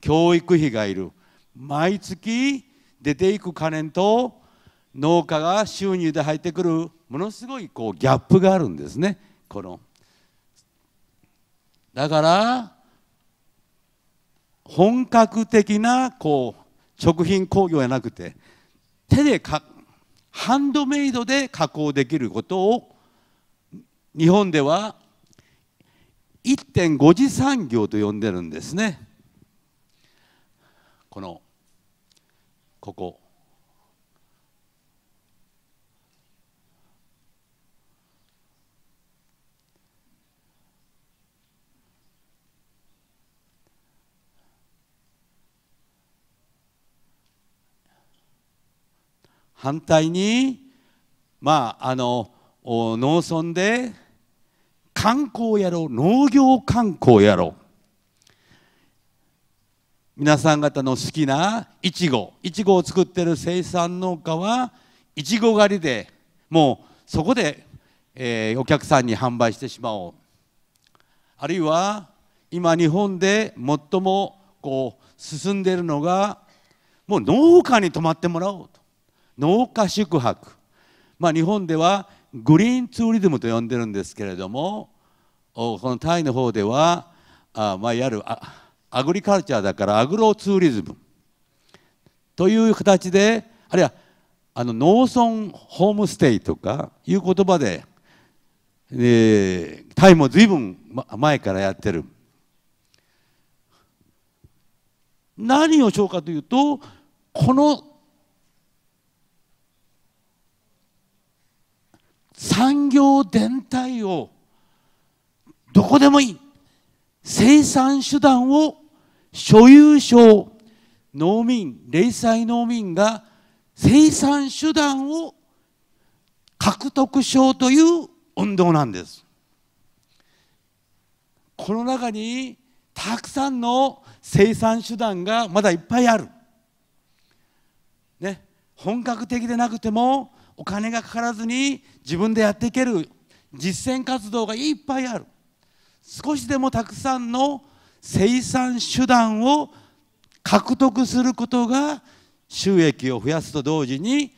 教育費がいる毎月出ていく金と農家が収入で入ってくるものすごいこうギャップがあるんですねこのだから本格的なこう食品工業じゃなくて手でかハンドメイドで加工できることを日本では1.5次産業と呼んでるんですねこのここ反対にまああの農村で観光やろう農業観光やろう皆さん方の好きないちごいちごを作ってる生産農家はいちご狩りでもうそこで、えー、お客さんに販売してしまおうあるいは今日本で最もこう進んでいるのがもう農家に泊まってもらおうと農家宿泊、まあ、日本ではグリーンツーリズムと呼んでるんですけれどもこのタイの方ではあ、まあ、いわゆるアグリカルチャーだからアグロツーリズムという形であるいはあの農村ホームステイとかいう言葉で、えー、タイも随分前からやってる何をしようかというとこの産業全体をどこでもいい生産手段を所有者農民零細農民が生産手段を獲得しようという運動なんですこの中にたくさんの生産手段がまだいっぱいある、ね、本格的でなくてもお金がかからずに自分でやっていける実践活動がいっぱいある少しでもたくさんの生産手段を獲得することが収益を増やすと同時に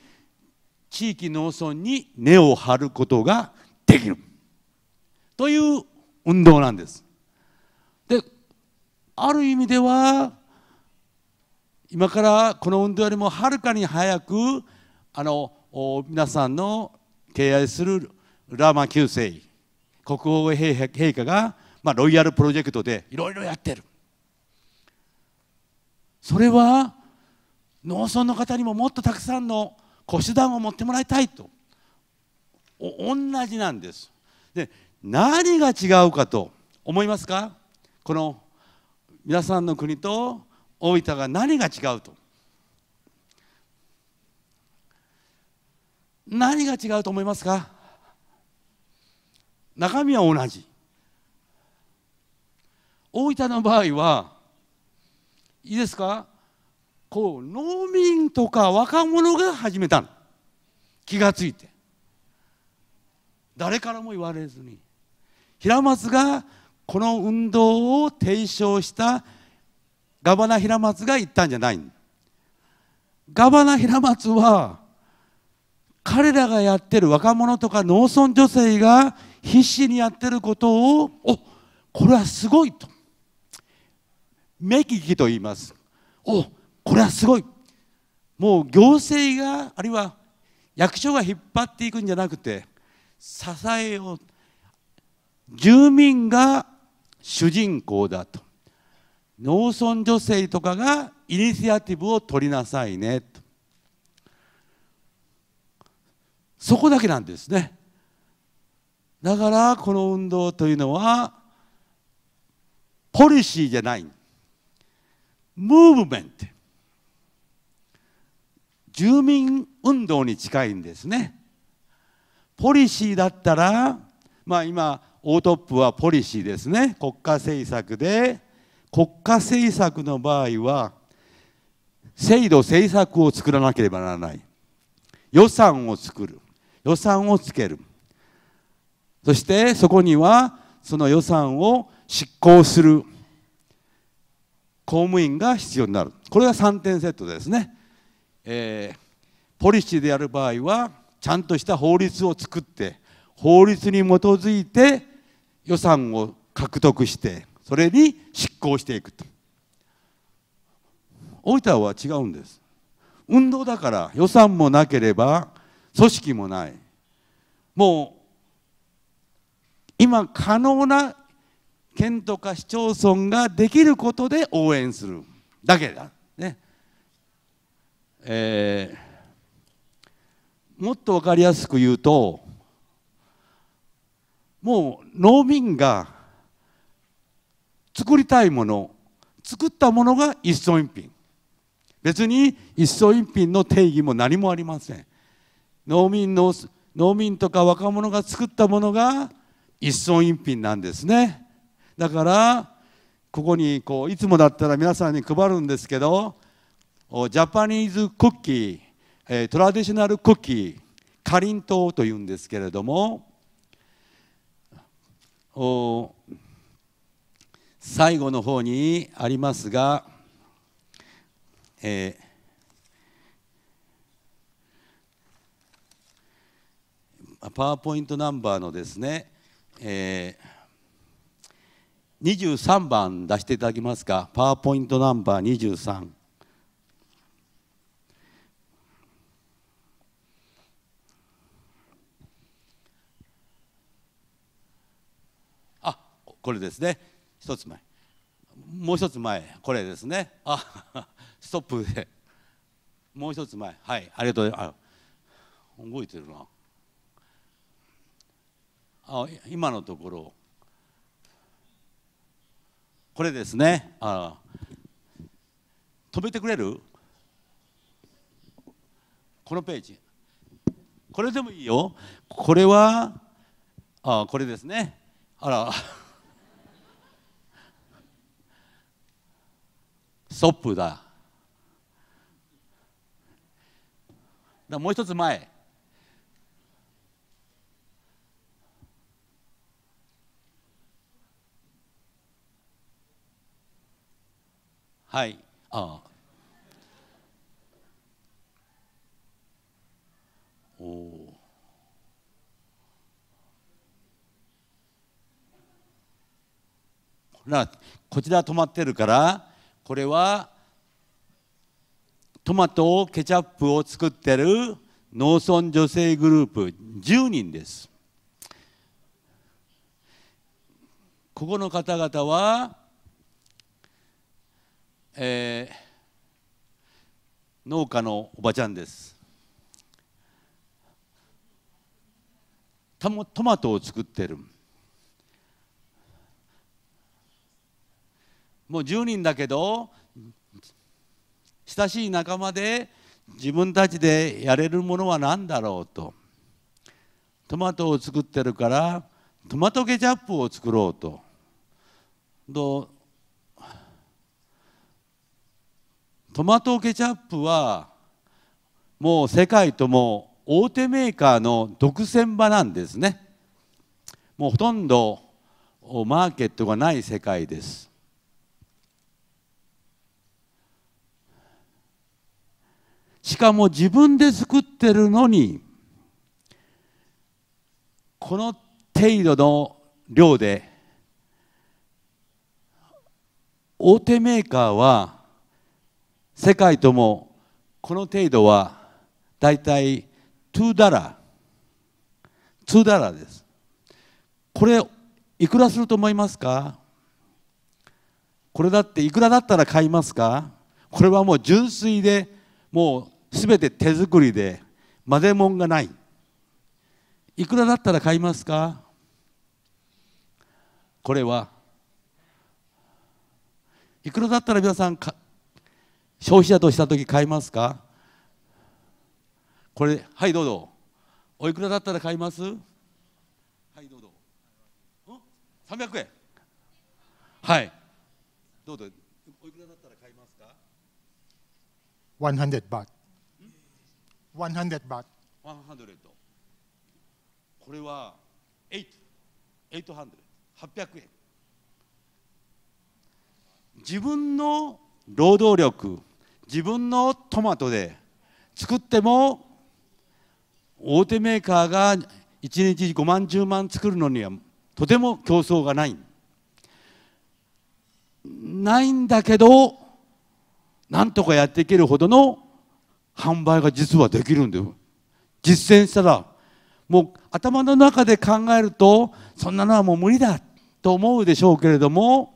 地域農村に根を張ることができるという運動なんです。である意味では今からこの運動よりもはるかに早くあの皆さんの敬愛するラーマ9世国王陛下が、まあ、ロイヤルプロジェクトでいろいろやってるそれは農村の方にももっとたくさんの古手段を持ってもらいたいと同じなんですで何が違うかと思いますかこの皆さんの国と大分が何が違うと何が違うと思いますか中身は同じ大分の場合はいいですかこう農民とか若者が始めたの気が付いて誰からも言われずに平松がこの運動を提唱したガバナ平松が言ったんじゃないガバナ平松は彼らがやってる若者とか農村女性が必死にやってることをおこれはすごいと目利きと言いますおこれはすごいもう行政があるいは役所が引っ張っていくんじゃなくて支えを、住民が主人公だと農村女性とかがイニシアティブを取りなさいねとそこだけなんですねだからこの運動というのはポリシーじゃないムーブメント住民運動に近いんですねポリシーだったらまあ今オートップはポリシーですね国家政策で国家政策の場合は制度政策を作らなければならない予算を作る予算をつけるそしてそこにはその予算を執行する公務員が必要になるこれが3点セットですね、えー、ポリシーでやる場合はちゃんとした法律を作って法律に基づいて予算を獲得してそれに執行していくと大分は違うんです運動だから予算もなければ組織もないもう今可能な県とか市町村ができることで応援するだけだねえー、もっと分かりやすく言うともう農民が作りたいもの作ったものが一層一品別に一層一品の定義も何もありません農民の農民とか若者が作ったものが一村一品なんですねだからここにこういつもだったら皆さんに配るんですけどジャパニーズクッキートラディショナルクッキーかりんとうというんですけれども最後の方にありますが、えーパワーポイントナンバーのですね、えー、23番出していただけますかパワーポイントナンバー23あこれですね一つ前もう一つ前これですねあストップでもう一つ前はいありがとうございます動いてるなあ今のところこれですねあ止めてくれるこのページこれでもいいよこれはあこれですねあらストップだだもう一つ前はいああおおらこちら止まってるからこれはトマトをケチャップを作ってる農村女性グループ10人ですここの方々はえー、農家のおばちゃんですトマトを作ってるもう10人だけど親しい仲間で自分たちでやれるものは何だろうとトマトを作ってるからトマトケチャップを作ろうとトマトケチャップはもう世界とも大手メーカーの独占場なんですねもうほとんどマーケットがない世界ですしかも自分で作ってるのにこの程度の量で大手メーカーは世界ともこの程度はだいたい2ダラ2ダラですこれいくらすると思いますかこれだっていくらだったら買いますかこれはもう純粋でもうすべて手作りで混ぜもんがないいくらだったら買いますかこれはいくらだったら皆さん買消費者とした時買いますかこれはいどうぞおいくらだったら買いますはいどうぞ3 0 0円はいどうぞおいくらだったら買いますか100バー100バー100これは8800 0 0円自分の労働力自分のトマトで作っても大手メーカーが1日5万10万作るのにはとても競争がないないんだけどなんとかやっていけるほどの販売が実はできるんだよ実践したらもう頭の中で考えるとそんなのはもう無理だと思うでしょうけれども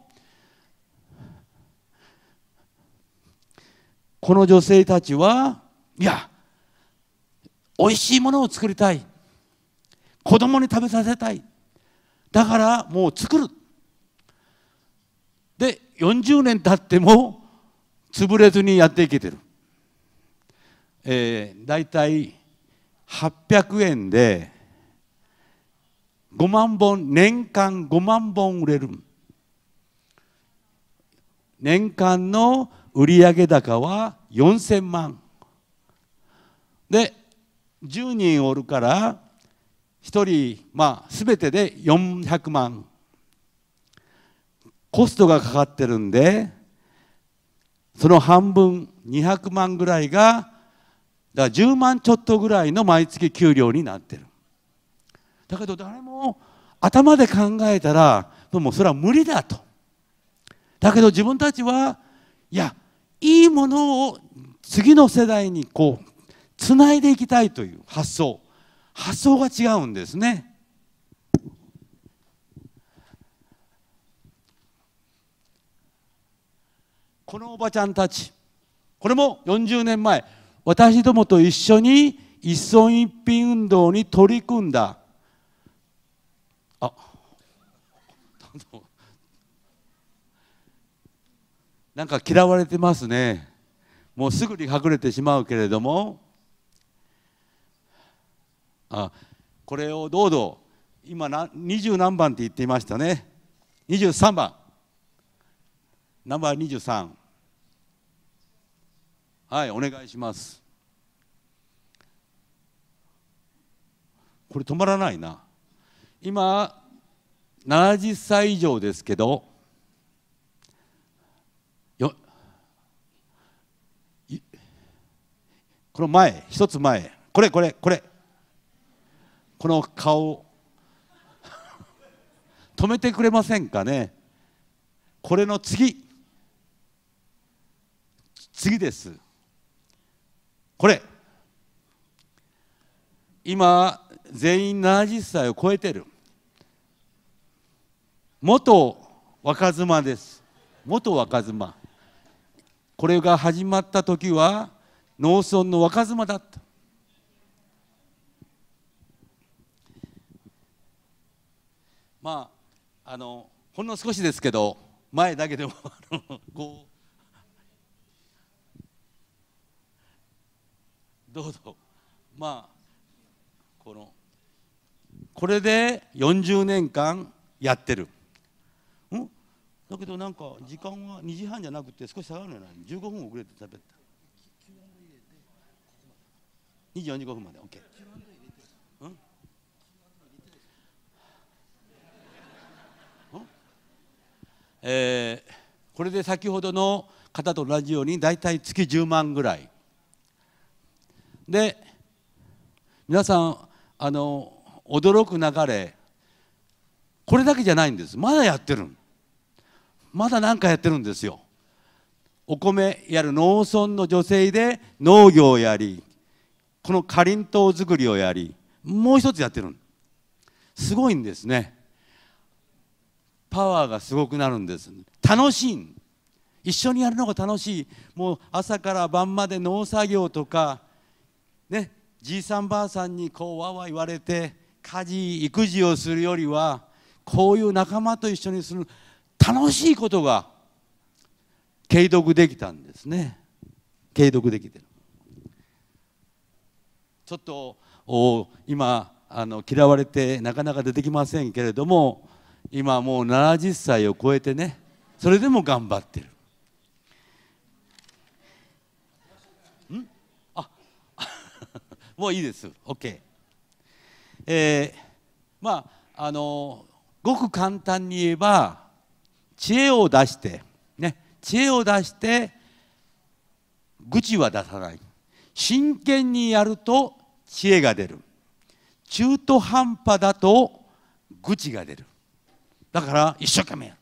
この女性たちはいや美味しいものを作りたい子供に食べさせたいだからもう作るで40年経っても潰れずにやっていけてる、えー、大体800円で5万本年間5万本売れる年間の売上高は4000万で10人おるから1人まあ全てで400万コストがかかってるんでその半分200万ぐらいがだから10万ちょっとぐらいの毎月給料になってるだけど誰も頭で考えたらもうそれは無理だとだけど自分たちはいやいいものを次の世代にこうつないでいきたいという発想発想が違うんですね。このおばちゃんたちこれも40年前私どもと一緒に一村一品運動に取り組んだなんか嫌われてますねもうすぐに隠れてしまうけれどもあこれをどうぞ今二十何番って言っていましたね23番ナンバー23はいお願いしますこれ止まらないな今70歳以上ですけどこの前一つ前これこれこれこの顔 <laughs> 止めてくれませんかねこれの次次ですこれ今全員70歳を超えてる元若妻です元若妻これが始まった時は農村の若妻だったまああのほんの少しですけど前だけでもこうどうぞまあこのこれで40年間やってるんだけどなんか時間は2時半じゃなくて少し下がるのよな15分遅れて食べた2時45分まで OK、うん、えー、これで先ほどの方と同じように大体月10万ぐらいで皆さんあの驚く流れこれだけじゃないんですまだやってるまだ何かやってるんですよお米やる農村の女性で農業やりこのかりんとう作りをやりもう一つやってるすごいんですねパワーがすごくなるんです楽しい一緒にやるのが楽しいもう朝から晩まで農作業とかねじいさんばあさんにこうわわ言われて家事育児をするよりはこういう仲間と一緒にする楽しいことが継続できたんですね継続できてるちょっと今あの嫌われてなかなか出てきませんけれども今もう70歳を超えてねそれでも頑張ってる。んあ <laughs> もういいです OK。えー、まああのごく簡単に言えば知恵を出してね知恵を出して愚痴は出さない真剣にやると知恵が出る中途半端だと愚痴が出るだから一生懸命やる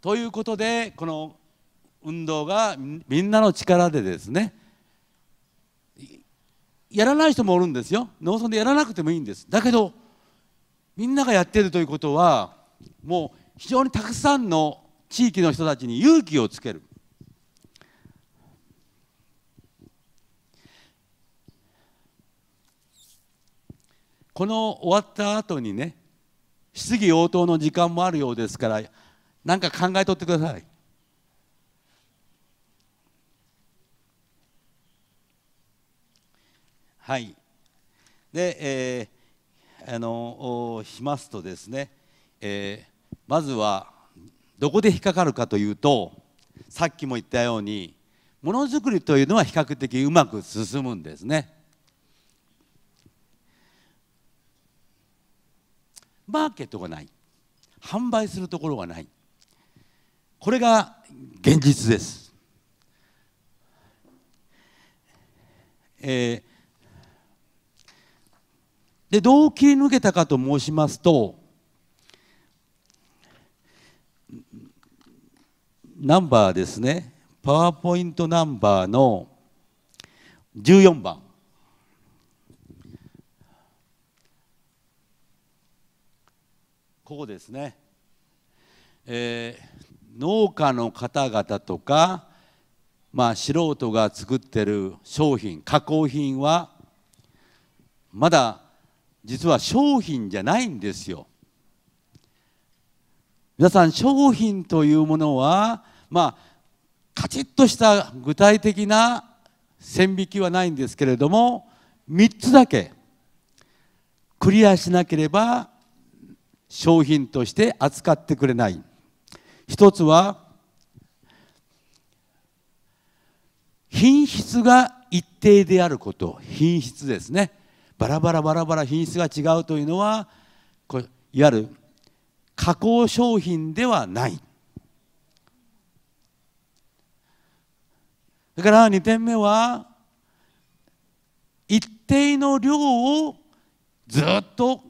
ということでこの運動がみんなの力でですねやらない人もおるんですよ農村でやらなくてもいいんですだけどみんながやってるということはもう非常にたくさんの地域の人たちに勇気をつけるこの終わった後にね質疑応答の時間もあるようですから何か考えとってください。はい、で、えー、あのしますとですね、えー、まずはどこで引っかかるかというとさっきも言ったようにものづくりというのは比較的うまく進むんですね。マーケットがない販売するところがないこれが現実です、えー、でどう切り抜けたかと申しますとナンバーですねパワーポイントナンバーの14番ここですね、えー、農家の方々とか、まあ、素人が作ってる商品加工品はまだ実は商品じゃないんですよ皆さん商品というものはまあカチッとした具体的な線引きはないんですけれども3つだけクリアしなければ商品として扱ってくれない一つは品質が一定であること品質ですねバラバラバラバラ品質が違うというのはこいわゆる加工商品ではないだから2点目は一定の量をずっと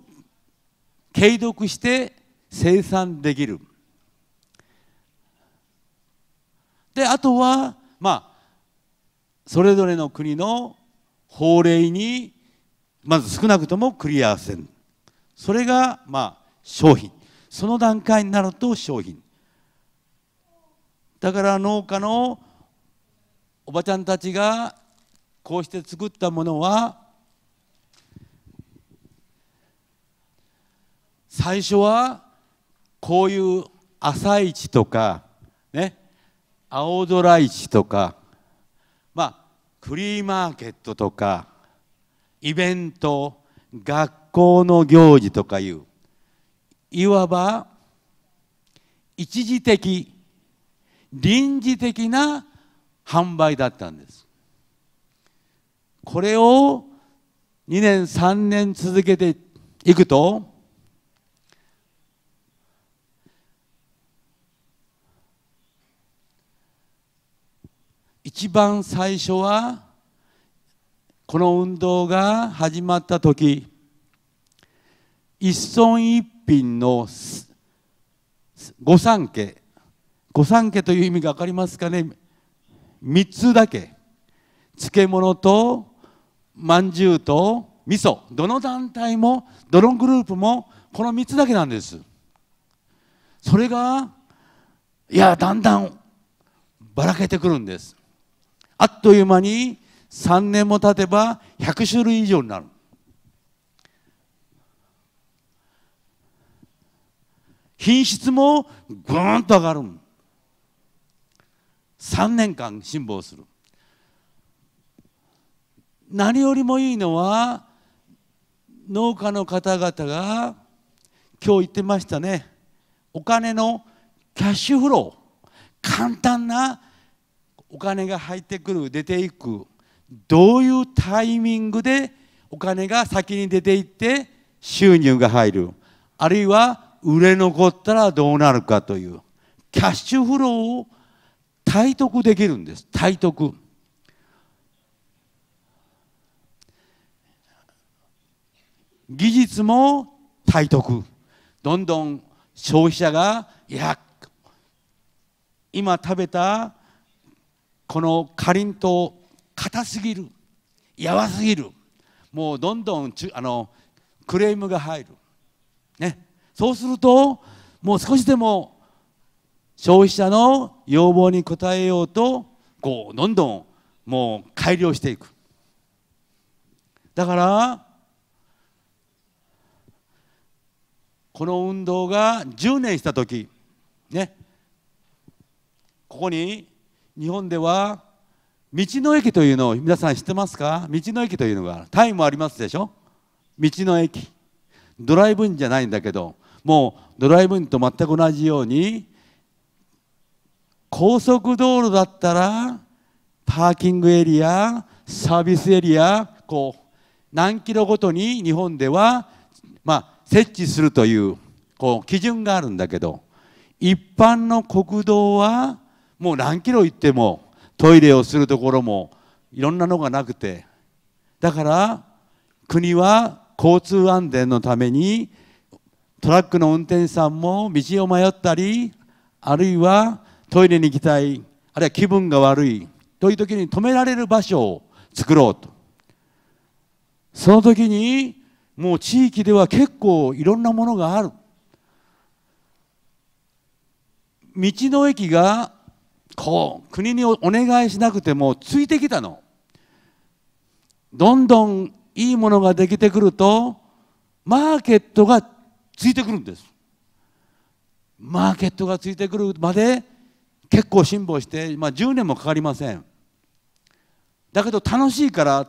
継続して生産できるであとはまあそれぞれの国の法令にまず少なくともクリアせんそれがまあ商品その段階になると商品だから農家のおばちゃんたちがこうして作ったものは最初はこういう朝市とかね青空市とかまあフリーマーケットとかイベント学校の行事とかいういわば一時的臨時的な販売だったんですこれを2年3年続けていくと一番最初はこの運動が始まった時一村一品の御三家御三家という意味が分かりますかね3つだけ漬物とまんじゅうと味噌どの団体もどのグループもこの3つだけなんですそれがいやだんだんばらけてくるんですあっという間に3年も経てば100種類以上になる品質もぐーんと上がる3年間辛抱する何よりもいいのは農家の方々が今日言ってましたねお金のキャッシュフロー簡単なお金が入ってくる出ていくどういうタイミングでお金が先に出ていって収入が入るあるいは売れ残ったらどうなるかというキャッシュフローを体得できるんです体得技術も体得どんどん消費者がいや今食べたこのかりんとう硬すぎるやわすぎるもうどんどんあのクレームが入る、ね、そうするともう少しでも消費者の要望に応えようとこうどんどんもう改良していくだからこの運動が10年した時ねここに日本では道の駅というのを皆さん知ってますか道の駅というのがタイもありますでしょ道の駅ドライブインじゃないんだけどもうドライブインと全く同じように高速道路だったらパーキングエリアサービスエリアこう何キロごとに日本では、まあ、設置するというこう基準があるんだけど一般の国道はもう何キロ行ってもトイレをするところもいろんなのがなくてだから国は交通安全のためにトラックの運転手さんも道を迷ったりあるいはトイレに行きたいあるいは気分が悪いという時に止められる場所を作ろうとその時にもう地域では結構いろんなものがある道の駅がこう国にお願いしなくてもついてきたのどんどんいいものができてくるとマーケットがついてくるんですマーケットがついてくるまで結構辛抱して、まあ、10年もかかりませんだけど楽しいから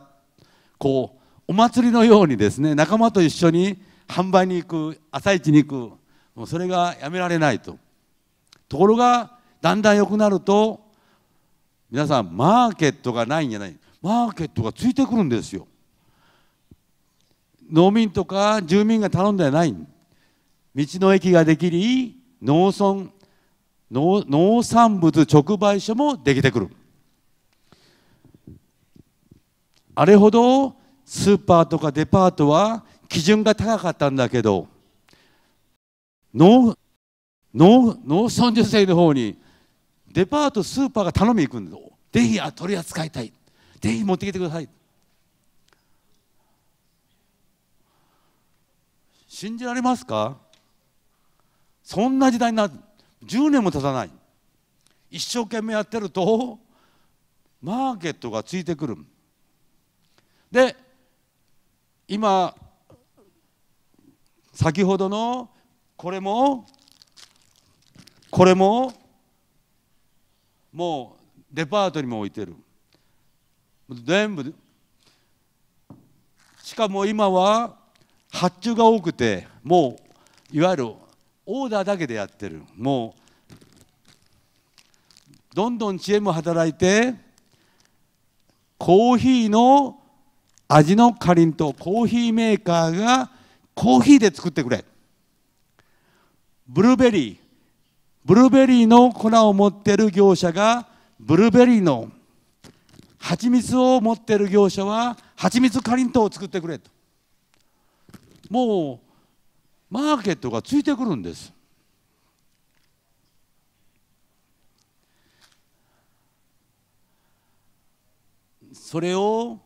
こうお祭りのようにですね仲間と一緒に販売に行く朝市に行くもうそれがやめられないとところがだんだん良くなると皆さんマーケットがないんじゃないマーケットがついてくるんですよ農民とか住民が頼んではない道の駅ができり農村農産物直売所もできてくるあれほどスーパーとかデパートは基準が高かったんだけど農農農村女性の方にデパートスーパーが頼みに行くんですぜひ取り扱いたいぜひ持ってきてください信じられますかそんな時代になる10年も経たない一生懸命やってるとマーケットがついてくるで今先ほどのこれもこれももうデパートにも置いてる全部しかも今は発注が多くてもういわゆるオーダーだけでやってるもうどんどん知恵も働いてコーヒーの味のかりんとコーヒーメーカーがコーヒーで作ってくれブルーベリーブルーベリーの粉を持ってる業者がブルーベリーの蜂蜜を持ってる業者は蜂蜜かりんとうを作ってくれともうマーケットがついてくるんですそれを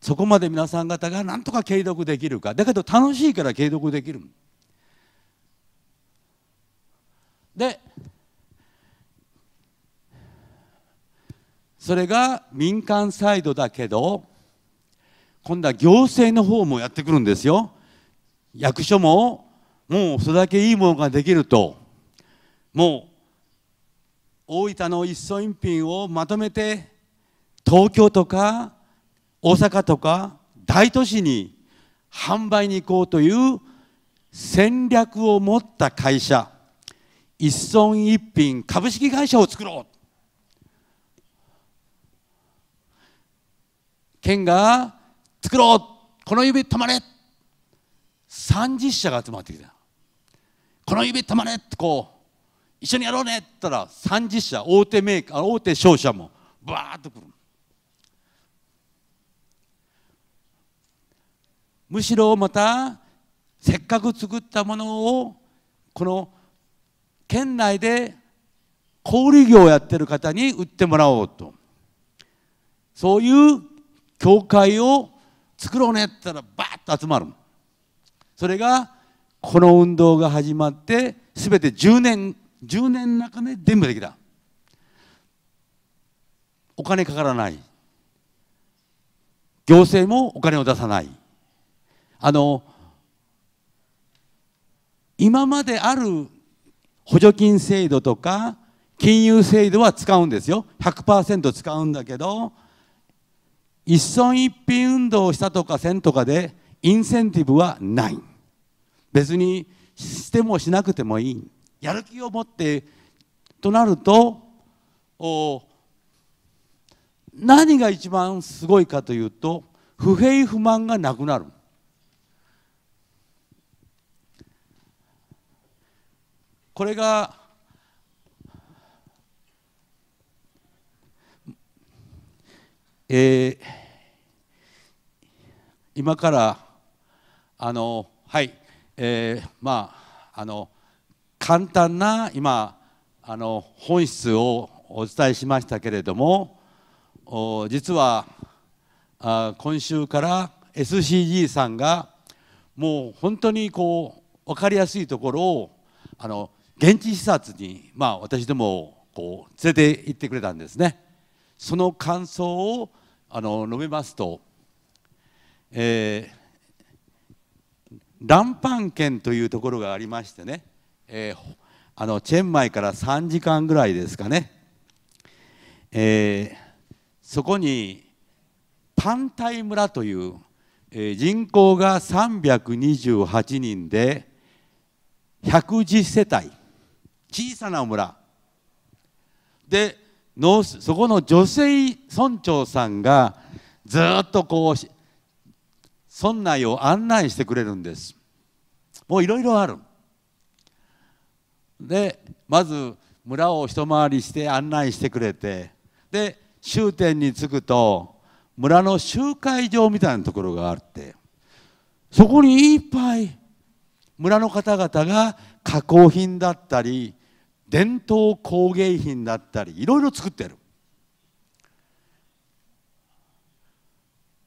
そこまで皆さん方がなんとか継続できるかだけど楽しいから継続できる。でそれが民間サイドだけど今度は行政の方もやってくるんですよ役所ももうそれだけいいものができるともう大分の一層一品をまとめて東京とか大阪とか大都市に販売に行こうという戦略を持った会社一村一品株式会社を作ろう県が作ろうこの指止まれ30社が集まってきたこの指止まれってこう一緒にやろうねって言ったら30社大手メーカー大手商社もバーッと来るむしろまたせっかく作ったものをこの県内で小売業をやってる方に売ってもらおうとそういう教会を作ろうねって言ったらバっッと集まるそれがこの運動が始まって全て10年10年の中で全部できたお金かからない行政もお金を出さないあの今まである補助金制度とか金融制度は使うんですよ100%使うんだけど一村一品運動をしたとかせんとかでインセンティブはない別にしてもしなくてもいいやる気を持ってとなると何が一番すごいかというと不平不満がなくなるこれがえ今からあのはいえまああの簡単な今あの本質をお伝えしましたけれども実はあ今週から SCG さんがもう本当にこう分かりやすいところをあの現地視察に、まあ、私どもこう連れて行ってくれたんですねその感想をあの述べますと、えー、ランパン県というところがありましてね、えー、あのチェンマイから3時間ぐらいですかね、えー、そこにパンタイ村という、えー、人口が328人で110世帯小さな村でそこの女性村長さんがずっとこう村内を案内してくれるんですもういろいろあるでまず村を一回りして案内してくれてで終点に着くと村の集会場みたいなところがあってそこにいっぱい村の方々が加工品だったり伝統工芸品だったりいろいろ作ってる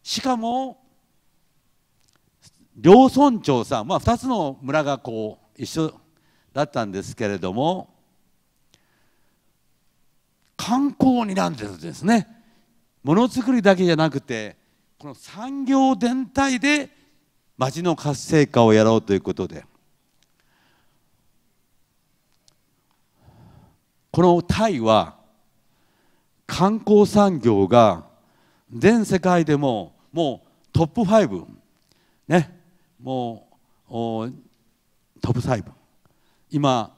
しかも両村長さん、まあ、2つの村がこう一緒だったんですけれども観光になんでんですねものづくりだけじゃなくてこの産業全体で町の活性化をやろうということで。このタイは観光産業が全世界でももうトップ5ねもうトップ5今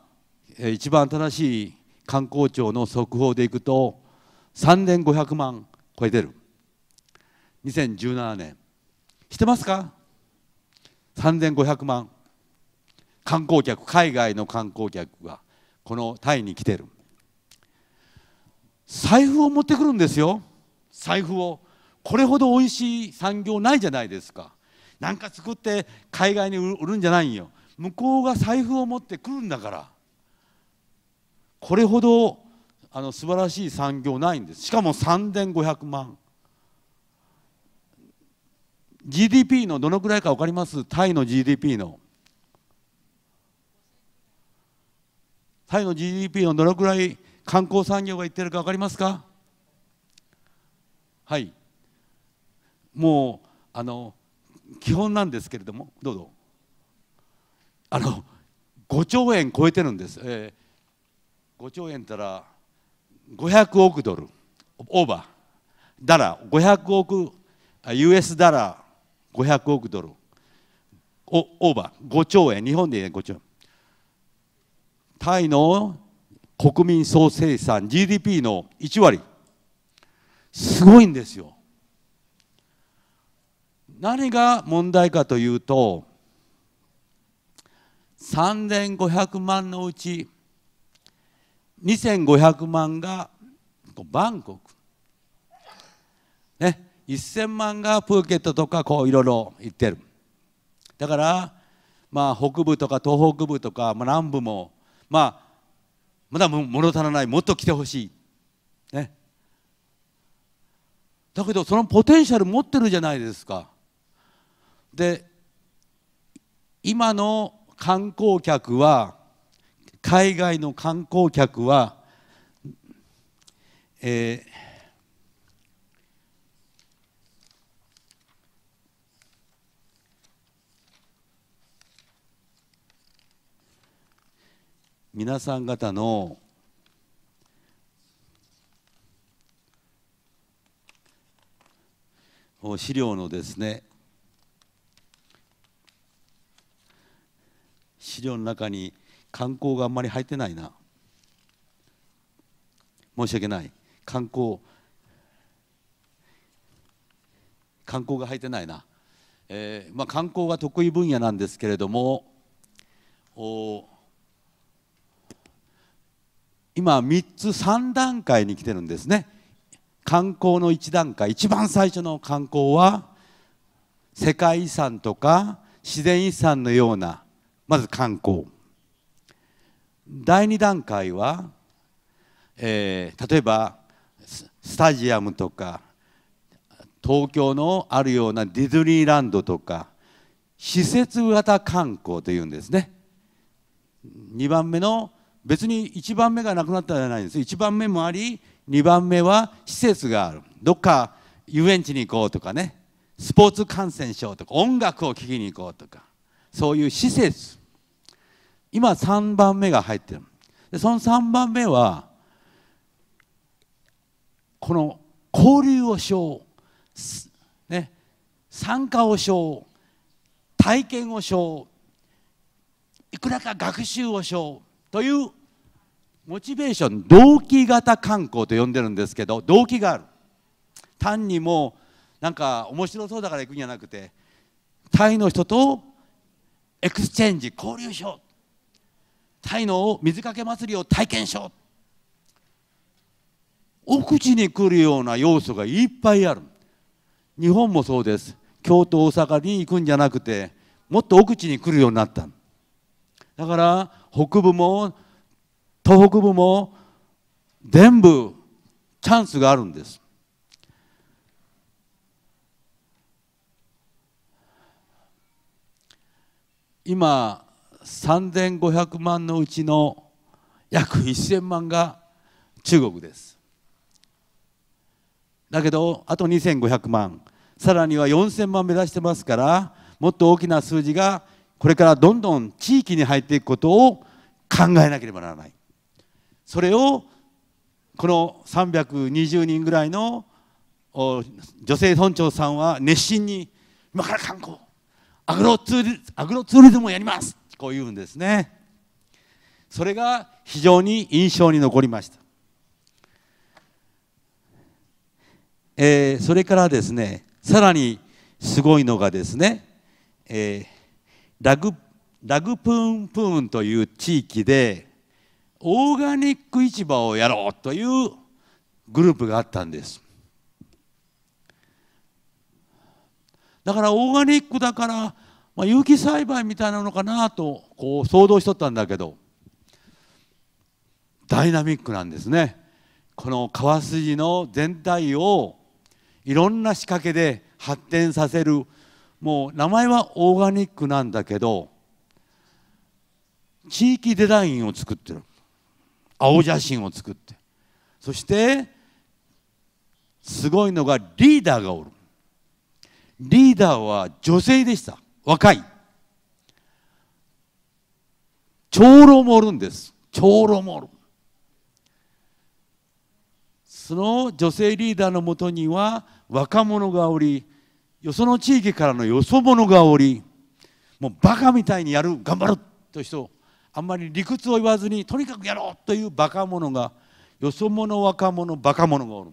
一番正しい観光庁の速報でいくと3 500万超えてる2017年知ってますか3500万観光客海外の観光客がこのタイに来てる財布を持ってくるんですよ財布をこれほど美味しい産業ないじゃないですか何か作って海外に売るんじゃないよ向こうが財布を持ってくるんだからこれほどあの素晴らしい産業ないんですしかも3500万 GDP のどのくらいか分かりますタイの GDP のタイの GDP のどのくらい観光産業が言ってるか分かりますかはいもうあの基本なんですけれどもどうぞあの5兆円超えてるんです、えー、5兆円たら500億ドルオーバーダラ500億 US ダラ500億ドルオーバー5兆円日本で5兆円タイの国民総生産 GDP の1割すごいんですよ何が問題かというと3500万のうち2500万がバンコク、ね、1000万がプーケットとかこういろいろ行ってるだからまあ北部とか東北部とか、まあ、南部もまあまだ物足らないもっと来てほしい、ね、だけどそのポテンシャル持ってるじゃないですかで今の観光客は海外の観光客は、えー皆さん方の資料のですね資料の中に観光があんまり入ってないな申し訳ない観光観光が入ってないな、えーまあ、観光が得意分野なんですけれどもお今3つ3段階に来てるんですね観光の1段階一番最初の観光は世界遺産とか自然遺産のようなまず観光第2段階は、えー、例えばスタジアムとか東京のあるようなディズニーランドとか施設型観光というんですね2番目の別に1番目がなくなったじゃないです1番目もあり2番目は施設があるどっか遊園地に行こうとかねスポーツ観戦しようとか音楽を聴きに行こうとかそういう施設今3番目が入ってるでその3番目はこの交流をしよう、ね、参加をしよう体験をしよういくらか学習をしようというモチベーション動機型観光と呼んでるんですけど動機がある単にもうなんか面白そうだから行くんじゃなくてタイの人とエクスチェンジ交流しようタイの水かけ祭りを体験しよう奥地に来るような要素がいっぱいある日本もそうです京都大阪に行くんじゃなくてもっと奥地に来るようになっただから北部も東北部も全部チャンスがあるんです今3500万のうちの約1000万が中国ですだけどあと2500万さらには4000万目指してますからもっと大きな数字がこれからどんどん地域に入っていくことを考えなければならないそれをこの320人ぐらいの女性村長さんは熱心に今から観光アグロツーリズムをやりますこう言うんですねそれが非常に印象に残りました、えー、それからですねさらにすごいのがですね、えー、ラグラグプーンプーンという地域でオーガニック市場をやろうというグループがあったんですだからオーガニックだから、まあ、有機栽培みたいなのかなとこう想像しとったんだけどダイナミックなんですねこの川筋の全体をいろんな仕掛けで発展させるもう名前はオーガニックなんだけど地域デザインを作ってる青写真を作ってそしてすごいのがリーダーがおるリーダーは女性でした若い長老もおるんです長老もおるその女性リーダーのもとには若者がおりよその地域からのよそ者がおりもうバカみたいにやる頑張るという人あんまり理屈を言わずにとにかくやろうというバカ者がよそ者若者バカ者がおる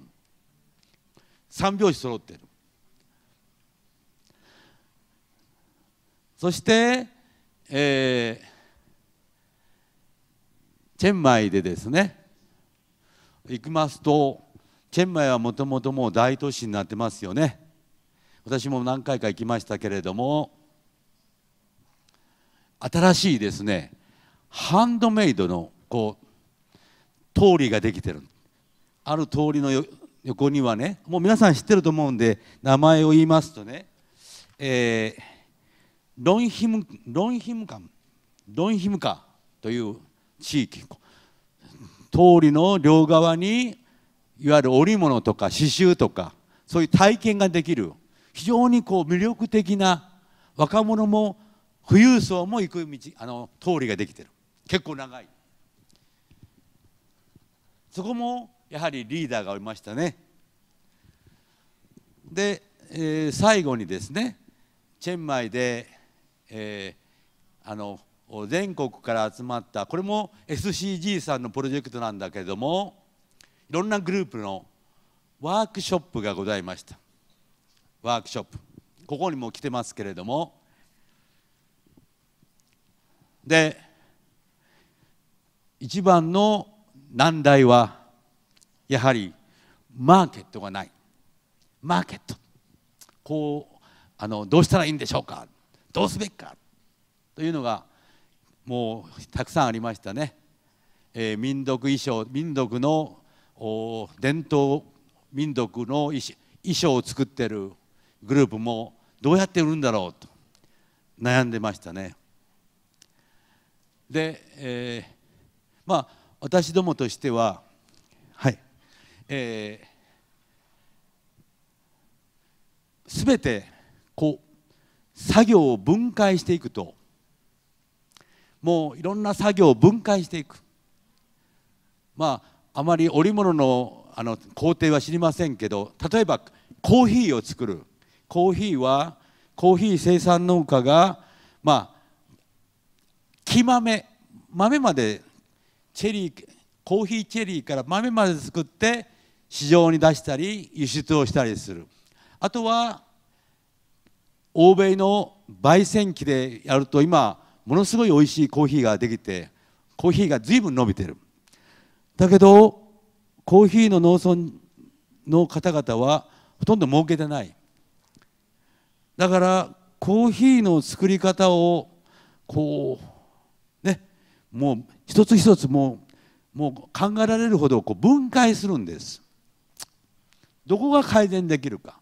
三拍子揃ってるそして、えー、チェンマイでですね行きますとチェンマイはもともともう大都市になってますよね私も何回か行きましたけれども新しいですねハンドメイドのこう通りができてるある通りの横にはねもう皆さん知ってると思うんで名前を言いますとね、えー、ロンヒムロンヒムカロンヒムカという地域通りの両側にいわゆる織物とか刺繍とかそういう体験ができる非常にこう魅力的な若者も富裕層も行く道あの通りができてる結構長いそこもやはりリーダーがおりましたねで、えー、最後にですねチェンマイで、えー、あの全国から集まったこれも SCG さんのプロジェクトなんだけれどもいろんなグループのワークショップがございましたワークショップここにも来てますけれどもで一番の難題はやはりマーケットがないマーケットこうあのどうしたらいいんでしょうかどうすべきかというのがもうたくさんありましたね、えー、民族衣装民族の伝統民族の衣装を作ってるグループもどうやって売るんだろうと悩んでましたねで、えーまあ私どもとしてははいえー、全てこう作業を分解していくともういろんな作業を分解していくまああまり織物のあの工程は知りませんけど例えばコーヒーを作るコーヒーはコーヒー生産農家がまあ木豆豆までチェリーコーヒーチェリーから豆まで作って市場に出したり輸出をしたりするあとは欧米の焙煎機でやると今ものすごい美味しいコーヒーができてコーヒーが随分伸びてるだけどコーヒーの農村の方々はほとんど儲けてないだからコーヒーの作り方をこうねもう一つ一つもうもう考えられるほどこう分解するんですどこが改善できるか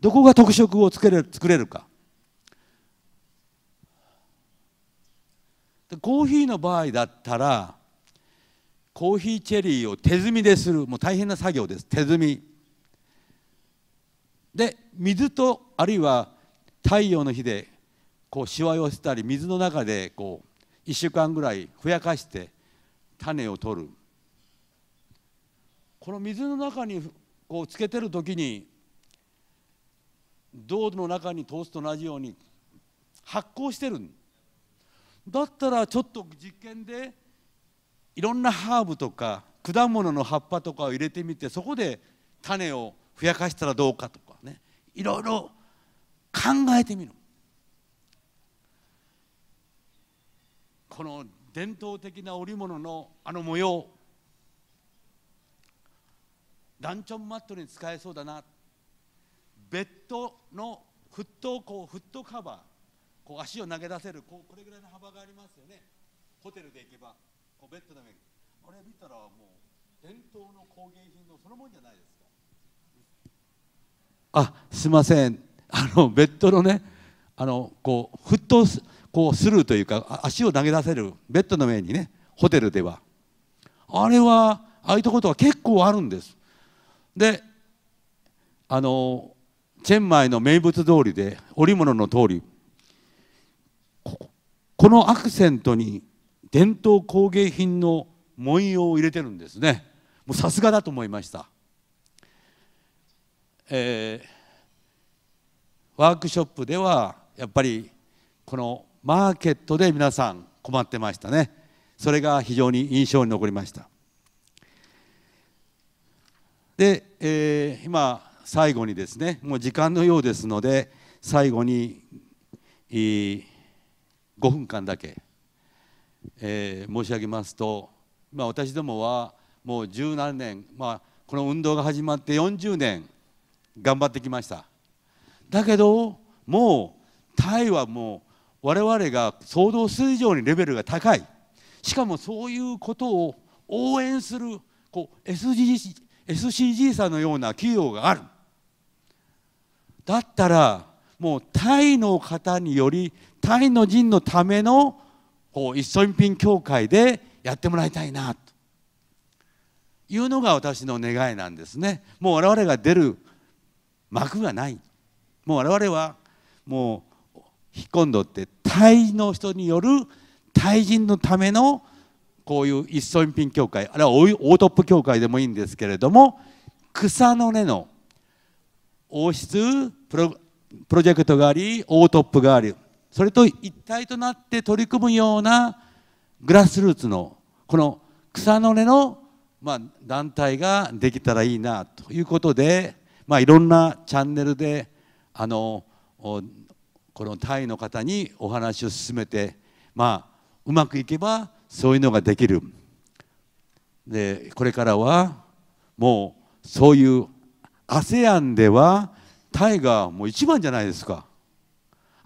どこが特色をつけれ作れるかコーヒーの場合だったらコーヒーチェリーを手摘みでするもう大変な作業です手摘みで水とあるいは太陽の日でこうしわ寄せたり水の中でこう1週間ぐらいふやかして種を取るこの水の中にこうつけてる時に銅の中に通すと同じように発酵してるだったらちょっと実験でいろんなハーブとか果物の葉っぱとかを入れてみてそこで種をふやかしたらどうかとかねいろいろ考えてみるこの伝統的な織物のあの模様ランチョンマットに使えそうだなベッドの沸騰こう沸騰カバーこう足を投げ出せるこうこれぐらいの幅がありますよねホテルで行けばこうベッドの上にこれ見たらもう伝統の工芸品のそのもんじゃないですかあすいませんあのベッドのねあのこうフッこうスルーというか足を投げ出せるベッドの上にねホテルではあれはああいうとことは結構あるんですであのチェンマイの名物通りで織物の通りこのアクセントに伝統工芸品の文様を入れてるんですねもうさすがだと思いました、えー、ワークショップではやっぱりこのマーケットで皆さん困ってましたねそれが非常に印象に残りましたで、えー、今最後にですねもう時間のようですので最後に、えー、5分間だけ、えー、申し上げますと、まあ、私どもはもう十何年、まあ、この運動が始まって40年頑張ってきましただけどもうタイはもう我々が想像する以上にレベルが高いしかもそういうことを応援するこう SG SCG さんのような企業があるだったらもうタイの方によりタイの人のためのこう一ソ一品協会でやってもらいたいなというのが私の願いなんですねもう我々が出る幕がないもう我々はもう引っ込んどってイの人によるタイ人のためのこういう一層一品協会あるいはオートップ協会でもいいんですけれども草の根の王室プロプロジェクトがありオートップがありそれと一体となって取り組むようなグラスルーツのこの草の根の、まあ、団体ができたらいいなということで、まあ、いろんなチャンネルであのこのタイの方にお話を進めてまあうまくいけばそういうのができるでこれからはもうそういう ASEAN ではタイがもう一番じゃないですか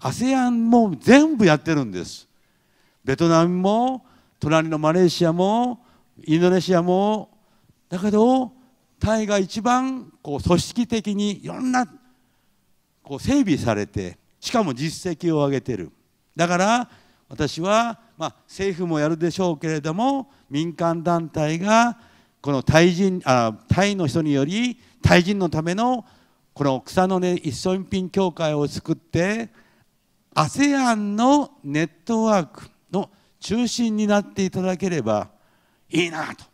ASEAN も全部やってるんですベトナムも隣のマレーシアもインドネシアもだけどタイが一番こう組織的にいろんなこう整備されてしかも実績を上げてるだから私は、まあ、政府もやるでしょうけれども民間団体がこのタイ人あタイの人によりタイ人のためのこの草の根一層品協会を作って ASEAN のネットワークの中心になっていただければいいなと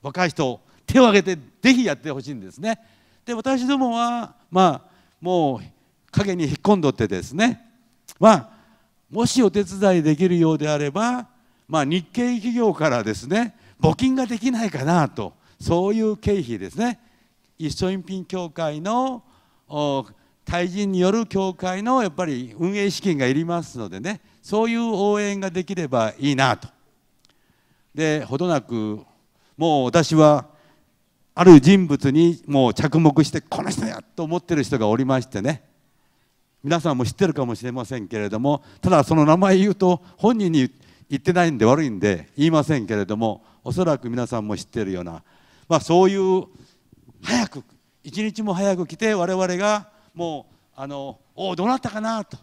若い人手を挙げてぜひやってほしいんですね。で私どもはまあもう陰に引っ込んどってですね、まあ、もしお手伝いできるようであれば、まあ、日系企業からですね募金ができないかなとそういう経費ですね一緒ピン協会の対人による協会のやっぱり運営資金がいりますのでねそういう応援ができればいいなと。でほどなくもう私はある人物にもう着目してこの人やと思ってる人がおりましてね皆さんも知ってるかもしれませんけれどもただその名前言うと本人に言ってないんで悪いんで言いませんけれどもおそらく皆さんも知ってるような、まあ、そういう早く一日も早く来て我々がもうあのおどうなったかなと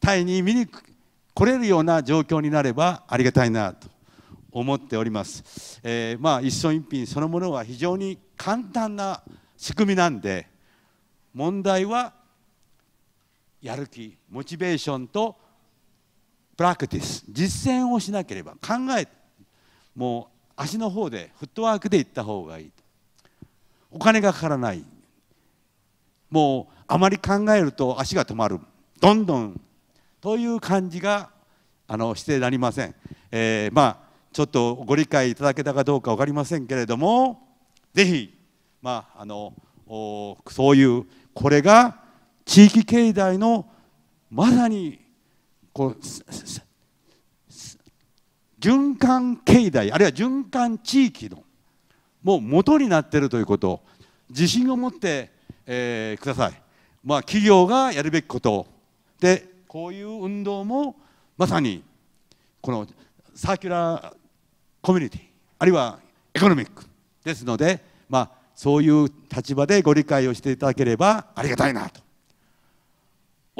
タイに見に来れるような状況になればありがたいなと思っております、えー、まあ一層一品そのものは非常に簡単な仕組みなんで問題はやる気モチベーションとプラクティス実践をしなければ考えもう足の方でフットワークで行った方がいいお金がかからないもうあまり考えると足が止まるどんどんという感じがあのしてなりません、えー、まあちょっとご理解いただけたかどうか分かりませんけれども是非まああのそういうこれが地域経済のまさにこう循環経済あるいは循環地域のもう元になっているということ自信を持って、えー、ください、まあ、企業がやるべきことでこういう運動もまさにこのサーキュラーコミュニティあるいはエコノミックですので、まあ、そういう立場でご理解をしていただければありがたいなと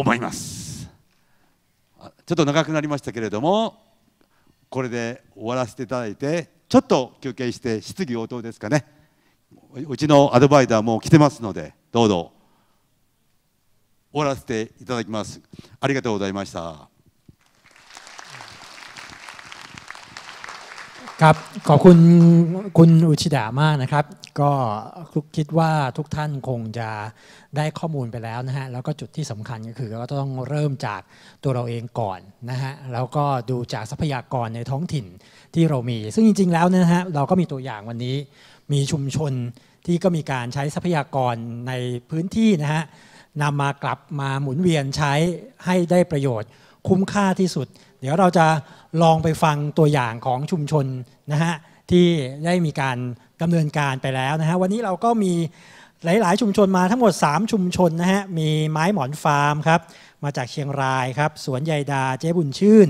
思いますちょっと長くなりましたけれどもこれで終わらせていただいてちょっと休憩して質疑応答ですかねうちのアドバイザーも来てますのでどうぞ終わらせていただきますありがとうございましたครับขอบคุณคุณอุชิดามากนะครับ ก็คิดว่าทุกท่านคงจะได้ข้อมูลไปแล้วนะฮะแล้วก็จุดที่สำคัญก็คือก็ต้องเริ่มจากตัวเราเองก่อนนะฮะแล้วก็ดูจากทรัพยากรในท้องถิ่นที่เรามี ซึ่งจริงๆแล้วนะฮะเราก็มีตัวอย่างวันนี้มีชุมชนที่ก็มีการใช้ทรัพยากรในพื้นที่นะฮะนำมากลับมาหมุนเวียนใช้ให้ได้ประโยชน์ คุ้มค่าที่สุดเดี๋ยวเราจะลองไปฟังตัวอย่างของชุมชนนะฮะที่ได้มีการดำเนินการไปแล้วนะฮะ วันนี้เราก็มีหลายๆ ชุมชนมาทั้งหมด 3 ชุมชนนะฮะ มีไม้หมอนฟาร์มครับ มาจากเชียงรายครับ สวนใยดาเจ๊บุญชื่น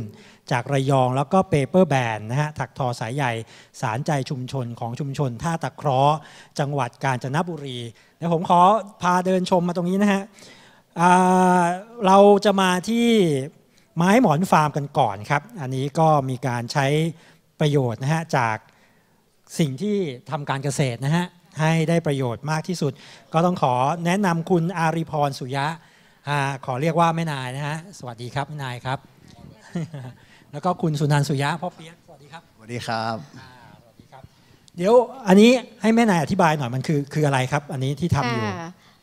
จากระยองแล้วก็เปเปอร์แบนนะฮะถักทอสายใหญ่สารใจชุมชนของชุมชน ท่าตะเคราะห์จังหวัดกาญจนบุรีเดี๋ยวผมขอพาเดินชมมาตรงนี้นะฮะเราจะมาที่ไม้หมอนฟาร์มกันก่อนครับ อันนี้ก็มีการใช้ประโยชน์นะฮะ จากสิ่งที่ทำการเกษตรนะฮะ ให้ได้ประโยชน์มากที่สุด ก็ต้องขอแนะนำคุณอาริพรสุยะ ขอเรียกว่าแม่นายนะฮะ สวัสดีครับแม่นายครับ แล้วก็คุณสุนันสุยะพ่อเปียกสวัสดีครับสวัสดีครับสวัสดีครับ เดี๋ยวอันนี้ให้แม่นาย อธิบายหน่อยมันคือคืออะไรครับ อันนี้ที่ทำอยู่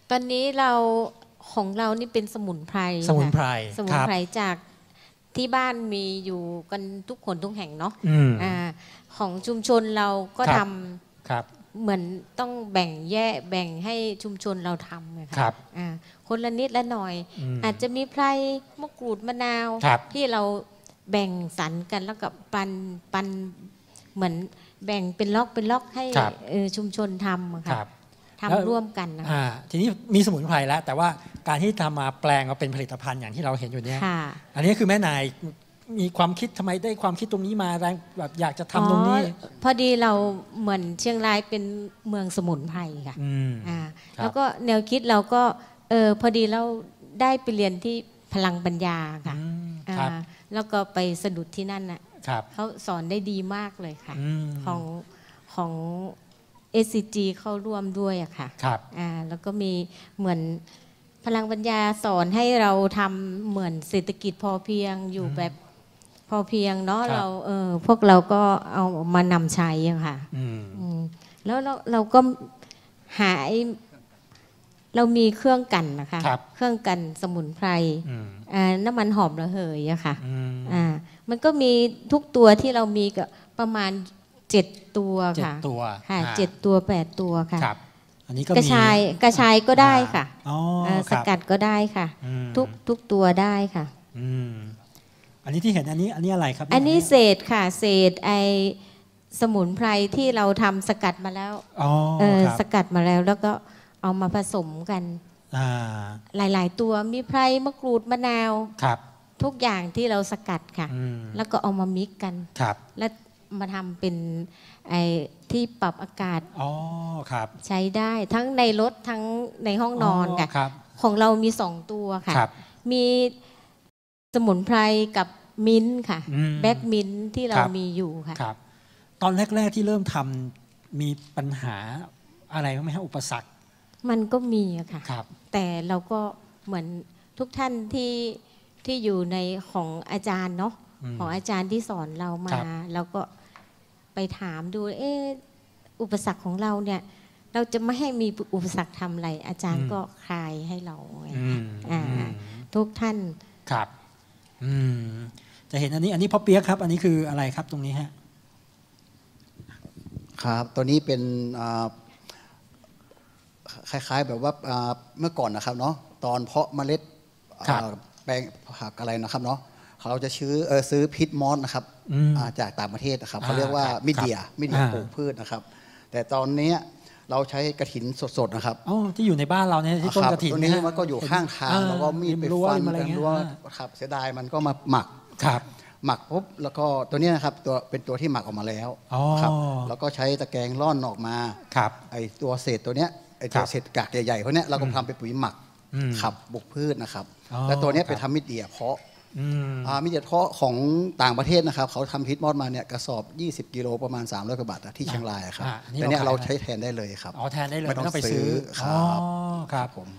ตอนนี้เราของเรานี่เป็นสมุนไพรสมุนไพรสมุนไพรจากที่บ้านมีอยู่กันทุกคนทุกแห่งเนาะอ่าของชุมชนเราก็ทำครับเหมือนต้องแบ่งแยกแบ่งให้ชุมชนเราทำนะครับอ่าคนละนิดละหน่อย อาจจะมีไพรมะกรูดมะนาวที่เราแบ่งสรรกันแล้วกับปันปันเหมือนแบ่งเป็นล็อกเป็นล็อกให้ชุมชนทำค่ะทำร่วมกันนะทีนี้มีสมุนไพรแล้ว แต่ว่าการที่ทำมาแปลงมาเป็นผลิตภัณฑ์อย่างที่เราเห็นอยู่เนี่ยอันนี้คือแม่นายมีความคิดทำไมได้ความคิดตรงนี้มาแรงแบบอยากจะทำตรงนี้ พอดีเราเหมือนเชียงรายเป็นเมืองสมุนไพรค่ะอ่าแล้วก็แนวคิดเราก็เออพอดีเราได้ไปเรียนที่พลังปัญญาค่ะอ่าแล้วก็ไปสะดุดที่นั่นน่ะเขาสอนได้ดีมากเลยค่ะ ของ ของเอ s c g เข้าร่วมด้วยอะค่ะครับอ่าแล้วก็มีเหมือนพลังปัญญาสอนให้เราทำเหมือนเศรษฐกิจพอเพียงอยู่แบบพอเพียง เนาะเราเออพวกเราก็เอามานำใช้ค่ะแล้วเราเราก็หายเรามีเครื่องกันนะคะคเครื่องกันสมุนไพรน้ำมันหอมระเหยอะค่ะ่มันก็มีทุกตัวที่เรามีก็ประมาณเจ็ดตัวค่ะเจ็ดตัวค่ะเจ็ดตัวแปดตัวค่ะอันนี้ก็กระชายกระชายก็ได้ค่ะ สกัดก็ได้ค่ะ ทุกทุกตัวได้ค่ะอันนี้ที่เห็นอันนี้อันนี้อะไรครับ อันนี้เศษค่ะ เศษไอสมุนไพรที่เราทำสกัดมาแล้ว สกัดมาแล้วแล้วก็เอามาผสมกันหลายๆ ตัวมีไพรมะกรูดมะนาวครับ ทุกอย่างที่เราสกัดค่ะ แล้วก็เอามามิกกันครับ แล้วมาทำเป็นไอ้ที่ปรับอากาศอ๋อครับ ใช้ได้ทั้งในรถทั้งในห้องนอนค่ะคของเรามีสองตัวค่ะคมีสมุนไพรกับมิ้น์ค่ะ แบ็กมิ้นที่เรารมีอยู่ค่ะครับตอนแรก ๆ ที่เริ่มทำมีปัญหาอะไรไหมฮะอุปสรรคมันก็มีค่ะครับ แต่เราก็เหมือนทุกท่านที่ที่อยู่ในของอาจารย์เนาะของอาจารย์ที่สอนเรามารัแล้วก็ไปถามดูเอออุปสรรคของเราเนี่ย เราจะไม่ให้มีอุปสรรคทำอะไร อาจารย์ก็คลายให้เราทุกท่านครับจะเห็นอันนี้ อันนี้พ่อเปียกครับ อันนี้คืออะไรครับ ตรงนี้ฮะครับตัวนี้เป็นคล้ายๆแบบว่าเมื่อก่อนนะครับ เนาะตอนเพาะเมล็ดแปลงผักอะไรนะครับเนาะเราจะซื้อเออซื้อพิษมอสนะครับจากต่างประเทศนะครับเขาเรียกว่ามิเดียมิเดียปลูกพืชนะครับ แต่ตอนนี้เราใช้กระถินสดๆนะครับอ๋อที่อยู่ในบ้านเราเนี่ยที่ต้นกระถินตัวนี้มันก็อยู่ข้างทาง แล้วก็มีดไปฟันกันรั้วครับ เสียดายมันก็มาหมักครับหมักปุ๊บแล้วก็ ตัวนี้นะครับตัวเป็นตัวที่หมักออกมาแล้วครับแล้วก็ใช้ตะแกรงร่อนออกมาครับ ไอตัวเศษตัวเนี้ยไอตัวเศษกากใหญ่ๆพวกเนี้ยเราก็ทำเป็นปุ๋ยหมักขับบุกพืชนะครับแล้วตัวนี้ไปทำมิดเดียเพาะมีเด็ดข้อของต่างประเทศนะครับ เขาทำฮิตมอดมาเนี่ยกระสอบ 20 กิโลประมาณ 300กว่าบาทที่เชียงรายครับแต่เนี่ยเราใช้แทนได้เลยครับอ๋อแทนได้เลยไม่ต้องไปซื้อครับครับผม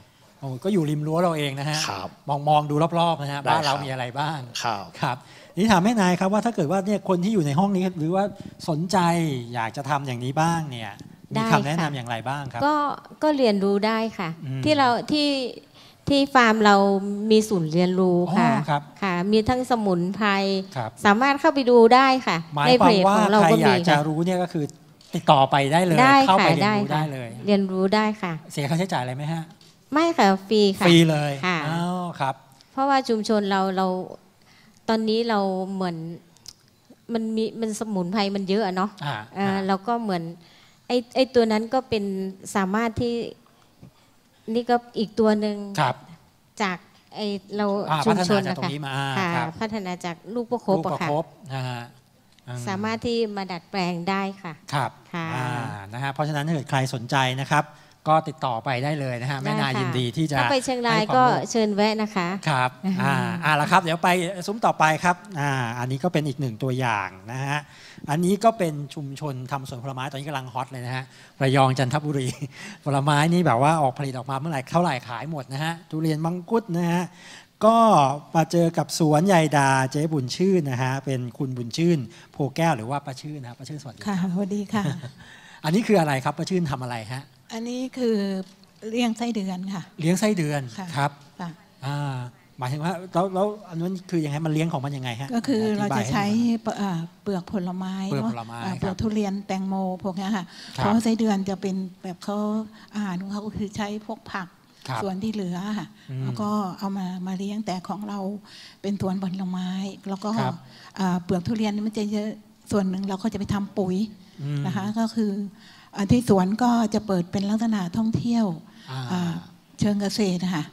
ก็อยู่ริมรั้วเราเองนะฮะมองมองดูรอบ ๆ นะฮะบ้านเรามีอะไรบ้างครับครับนี่ถามแม่นายครับว่าถ้าเกิดว่าเนี่ยคนที่อยู่ในห้องนี้ หรือว่าสนใจอยากจะทำอย่างนี้บ้างเนี่ย มีคำแนะนำอย่างไรบ้างครับก็ก็เรียนรู้ได้ค่ะ ที่เราที่ที่ฟาร์มเรามีศูนย์เรียนรู้ค่ะคค่ะ มีทั้งสมุนไพรรสามารถเข้าไปดูได้ค่ะหมายในคเพวามจว่าของเราใครอยากจะรู้เนี่ยก็คือติดต่อไปได้เลย เข้าไปเรียนรู้ได้เลย เรียนรู้ได้ค่ะ เสียค่าใช้จ่ายอะไรไหมฮะไม่ค่ะฟรีค่ะฟรีเลยค่ะอ้าวครับ เพราะว่าชุมชนเราเราตอนนี้เราเหมือนมันมีมันสมุนไพรมันเยอะเนาะอ่าเราก็เหมือนไอ้ไอ้ตัวนั้นก็เป็นสามารถที่นี่ก็อีกตัวหนึ่งจากไอเราชุพัมฒชนานจากะตรคะงนี้มาพัฒนาจากลูกประคบประคบนะฮะสามารถที่มาดัดแปลงได้ค่ะ ครับค่ะอ่านะฮะเพราะฉะนั้นถ้าเกิดใครสนใจนะครับ ก็ติดต่อไปได้เลยนะฮะแม่นา่ยินดีที่จะไปเชียงรายก็เชิญแวะนะคะ ครับอ่าอ่าละครับเดี๋ยวไปซุ้มต่อไปครับอ่าอันนี้ก็เป็นอีกหนึ่งตัวอย่างนะฮะอันนี้ก็เป็นชุมชนทำสวนผลไม้ตอนนี้กำลังฮอตเลยนะฮะระยองจันทบุรีผลไม้นี่แบบว่าออกผลิตออกมาเมื่อไหร่เท่าไหร่ขายหมดนะฮะทุเรียนมังคุดนะฮะก็ มาเจอกับสวนใหญ่ดาเจ๊บุญชื่นนะฮะเป็นคุณบุญชื่นโพแก้วหรือว่าประชื่นนะประชื่นสวัสดีค่ะสวัสดีค่ะ อันนี้คืออะไรครับประชื่นทำอะไรฮะอันนี้คือเลี้ยงไส้เดือนค่ะ เลี้ยงไส้เดือนครับอ่าหมายถึงว่าแล้วแล้วอันนั้นคือยังไงมันเลี้ยงของมันยังไงฮะก็คือเราจะใช้เปลือกผลไม้เปลือกทุเรียนแตงโมพวกนี้ค่ะเพราะไส้เดือนจะเป็นแบบเขาอาหารของเขาคือใช้พวกผักส่วนที่เหลือค่ะแล้วก็เอามามาเลี้ยงแต่ของเราเป็นสวนผลไม้ แล้วก็เปลือกทุเรียนมันจะเยอะส่วนหนึ่งเราก็จะไปทำปุ๋ยนะคะ ก็คือที่สวนก็จะเปิดเป็นลักษณะท่องเที่ยวเชิงเกษตรนะคะ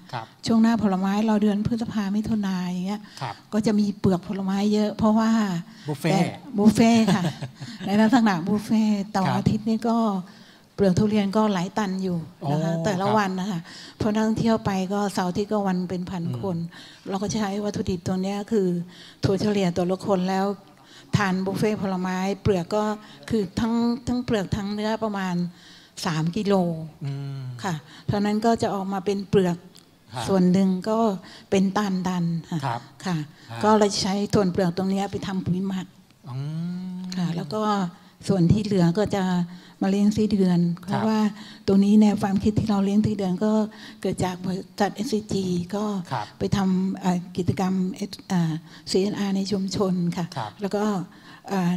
ช่วงหน้าผลไม้รอเดือนพฤษภาไม่ทุนายอย่างเงี้ยก็จะมีเปลือกผลไม้เยอะ เพราะว่าบุฟเฟ่บุฟเฟ่ค่ะในลักษณะบุฟเฟ่ต่ออาทิตย์นี่ก็เปลือกทุเรียนก็หลายตันอยู่นะคะแต่ละวันนะคะ เพราะนักท่องเที่ยวไปก็เสาร์ที่ก็วันเป็นพันคน เราก็ใช้วัตถุดิบตัวนี้คือถั่วเฉลี่ยตัวละคนแล้ว ทานบุฟเฟ่ผลไม้เปลือกก็คือทั้งทั้งเปลือกทั้งเนื้อประมาณสามกิโลค่ะเพรานั้นก็จะออกมาเป็นเปลือกส่วนหนึ่งก็เป็นตันดันค่ะค่ะ ก็เราใช้ส่วนเปลือกตรงนี้ไปทำปุ๋ยหมักค่ะ แล้วก็ส่วนที่เหลือก็จะมาเลี้ยงสีเดือนเพราะว่าตัวนี้แนวความคิดที่เราเลี้ยงสีเดือนก็เกิดจากจัดเอสซีก็ไปทำกิจกรรมซีเอ็นอาร์ในชุมชนค่ะ แล้วก็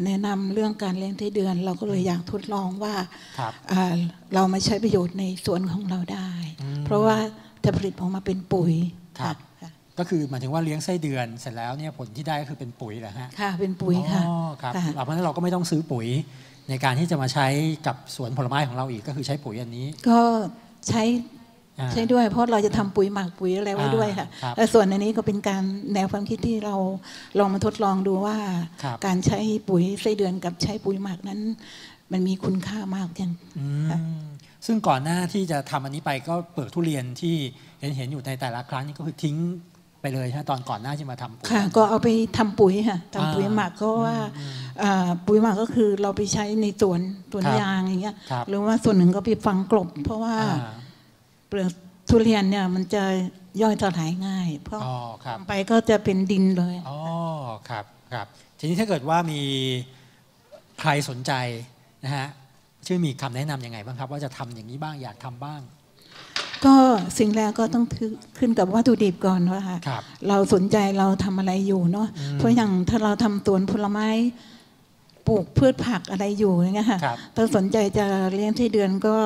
แนะนำเรื่องการเลี้ยงไส้เดือนเราก็เลยอยากทดลองว่าเรามาใช้ประโยชน์ในสวนของเราได้ เพราะว่าจะผลิตออกมาเป็นปุ๋ยครับก็คือหมายถึงว่าเลี้ยงไส้เดือน เสร็จแล้วเนี่ยผลที่ได้ก็คือเป็นปุ๋ยเหรอฮะค่ะเป็นปุ๋ยค่ะอ๋อครับเพราะฉะนั้นเราก็ไม่ต้องซื้อปุ๋ยในการที่จะมาใช้กับสวนผลไม้ของเราอีกก็คือใช้ปุ๋ยอันนี้ ก็ใช้ใช่ด้วยเพราะเราจะทำปุ๋ยหมักปุ๋ยอะไรไว้ด้วยค่ะและส่วนอันนี้ก็เป็นการแนวความคิดที่เราลองมาทดลองดูว่า การใช้ปุ๋ยไส้เดือนกับใช้ปุ๋ยหมักนั้น มันมีคุณค่ามากกันซึ่งก่อนหน้าที่จะทำอันนี้ไปก็เปิดทุเรียนที่เห็นเห็นอยู่ในแต่ละครั้งนี่ก็คือทิ้งไปเลยใช่ตอนก่อนหน้าที่มาทำค่ะ ก็เอาไปทำปุ๋ยค่ะทำปุ๋ยหมักก็ว่าปุ๋ยหมักก็คือเราไปใช้ในสวนสวนยางอย่างเงี้ยหรือว่าส่วนหนึ่งก็ไปฝังกลบ เพราะว่าเปลือกทุเรียนเนี่ยมันจะย่อยสลายง่าย เพราะอทำไปก็จะเป็นดินเลยอ๋อครับครับทีนี้ถ้าเกิดว่ามีใครสนใจนะฮะช่วยมีคำแนะนํำยังไงบ้างครับว่าจะทำอย่างนี้บ้างอยากทำบ้าง ก็สิ่งแรกก็ต้องขึ้นกับวัตถุดิบก่อนว่าเราสนใจเราทำอะไรอยู่เนาะเพราะอย่างถ้าเราทำสวนผลไม้ปลูกพืชผักอะไรอยู่เนี่ยค่ะถ้าสนใจจะเลี้ยงไส้เดือนก็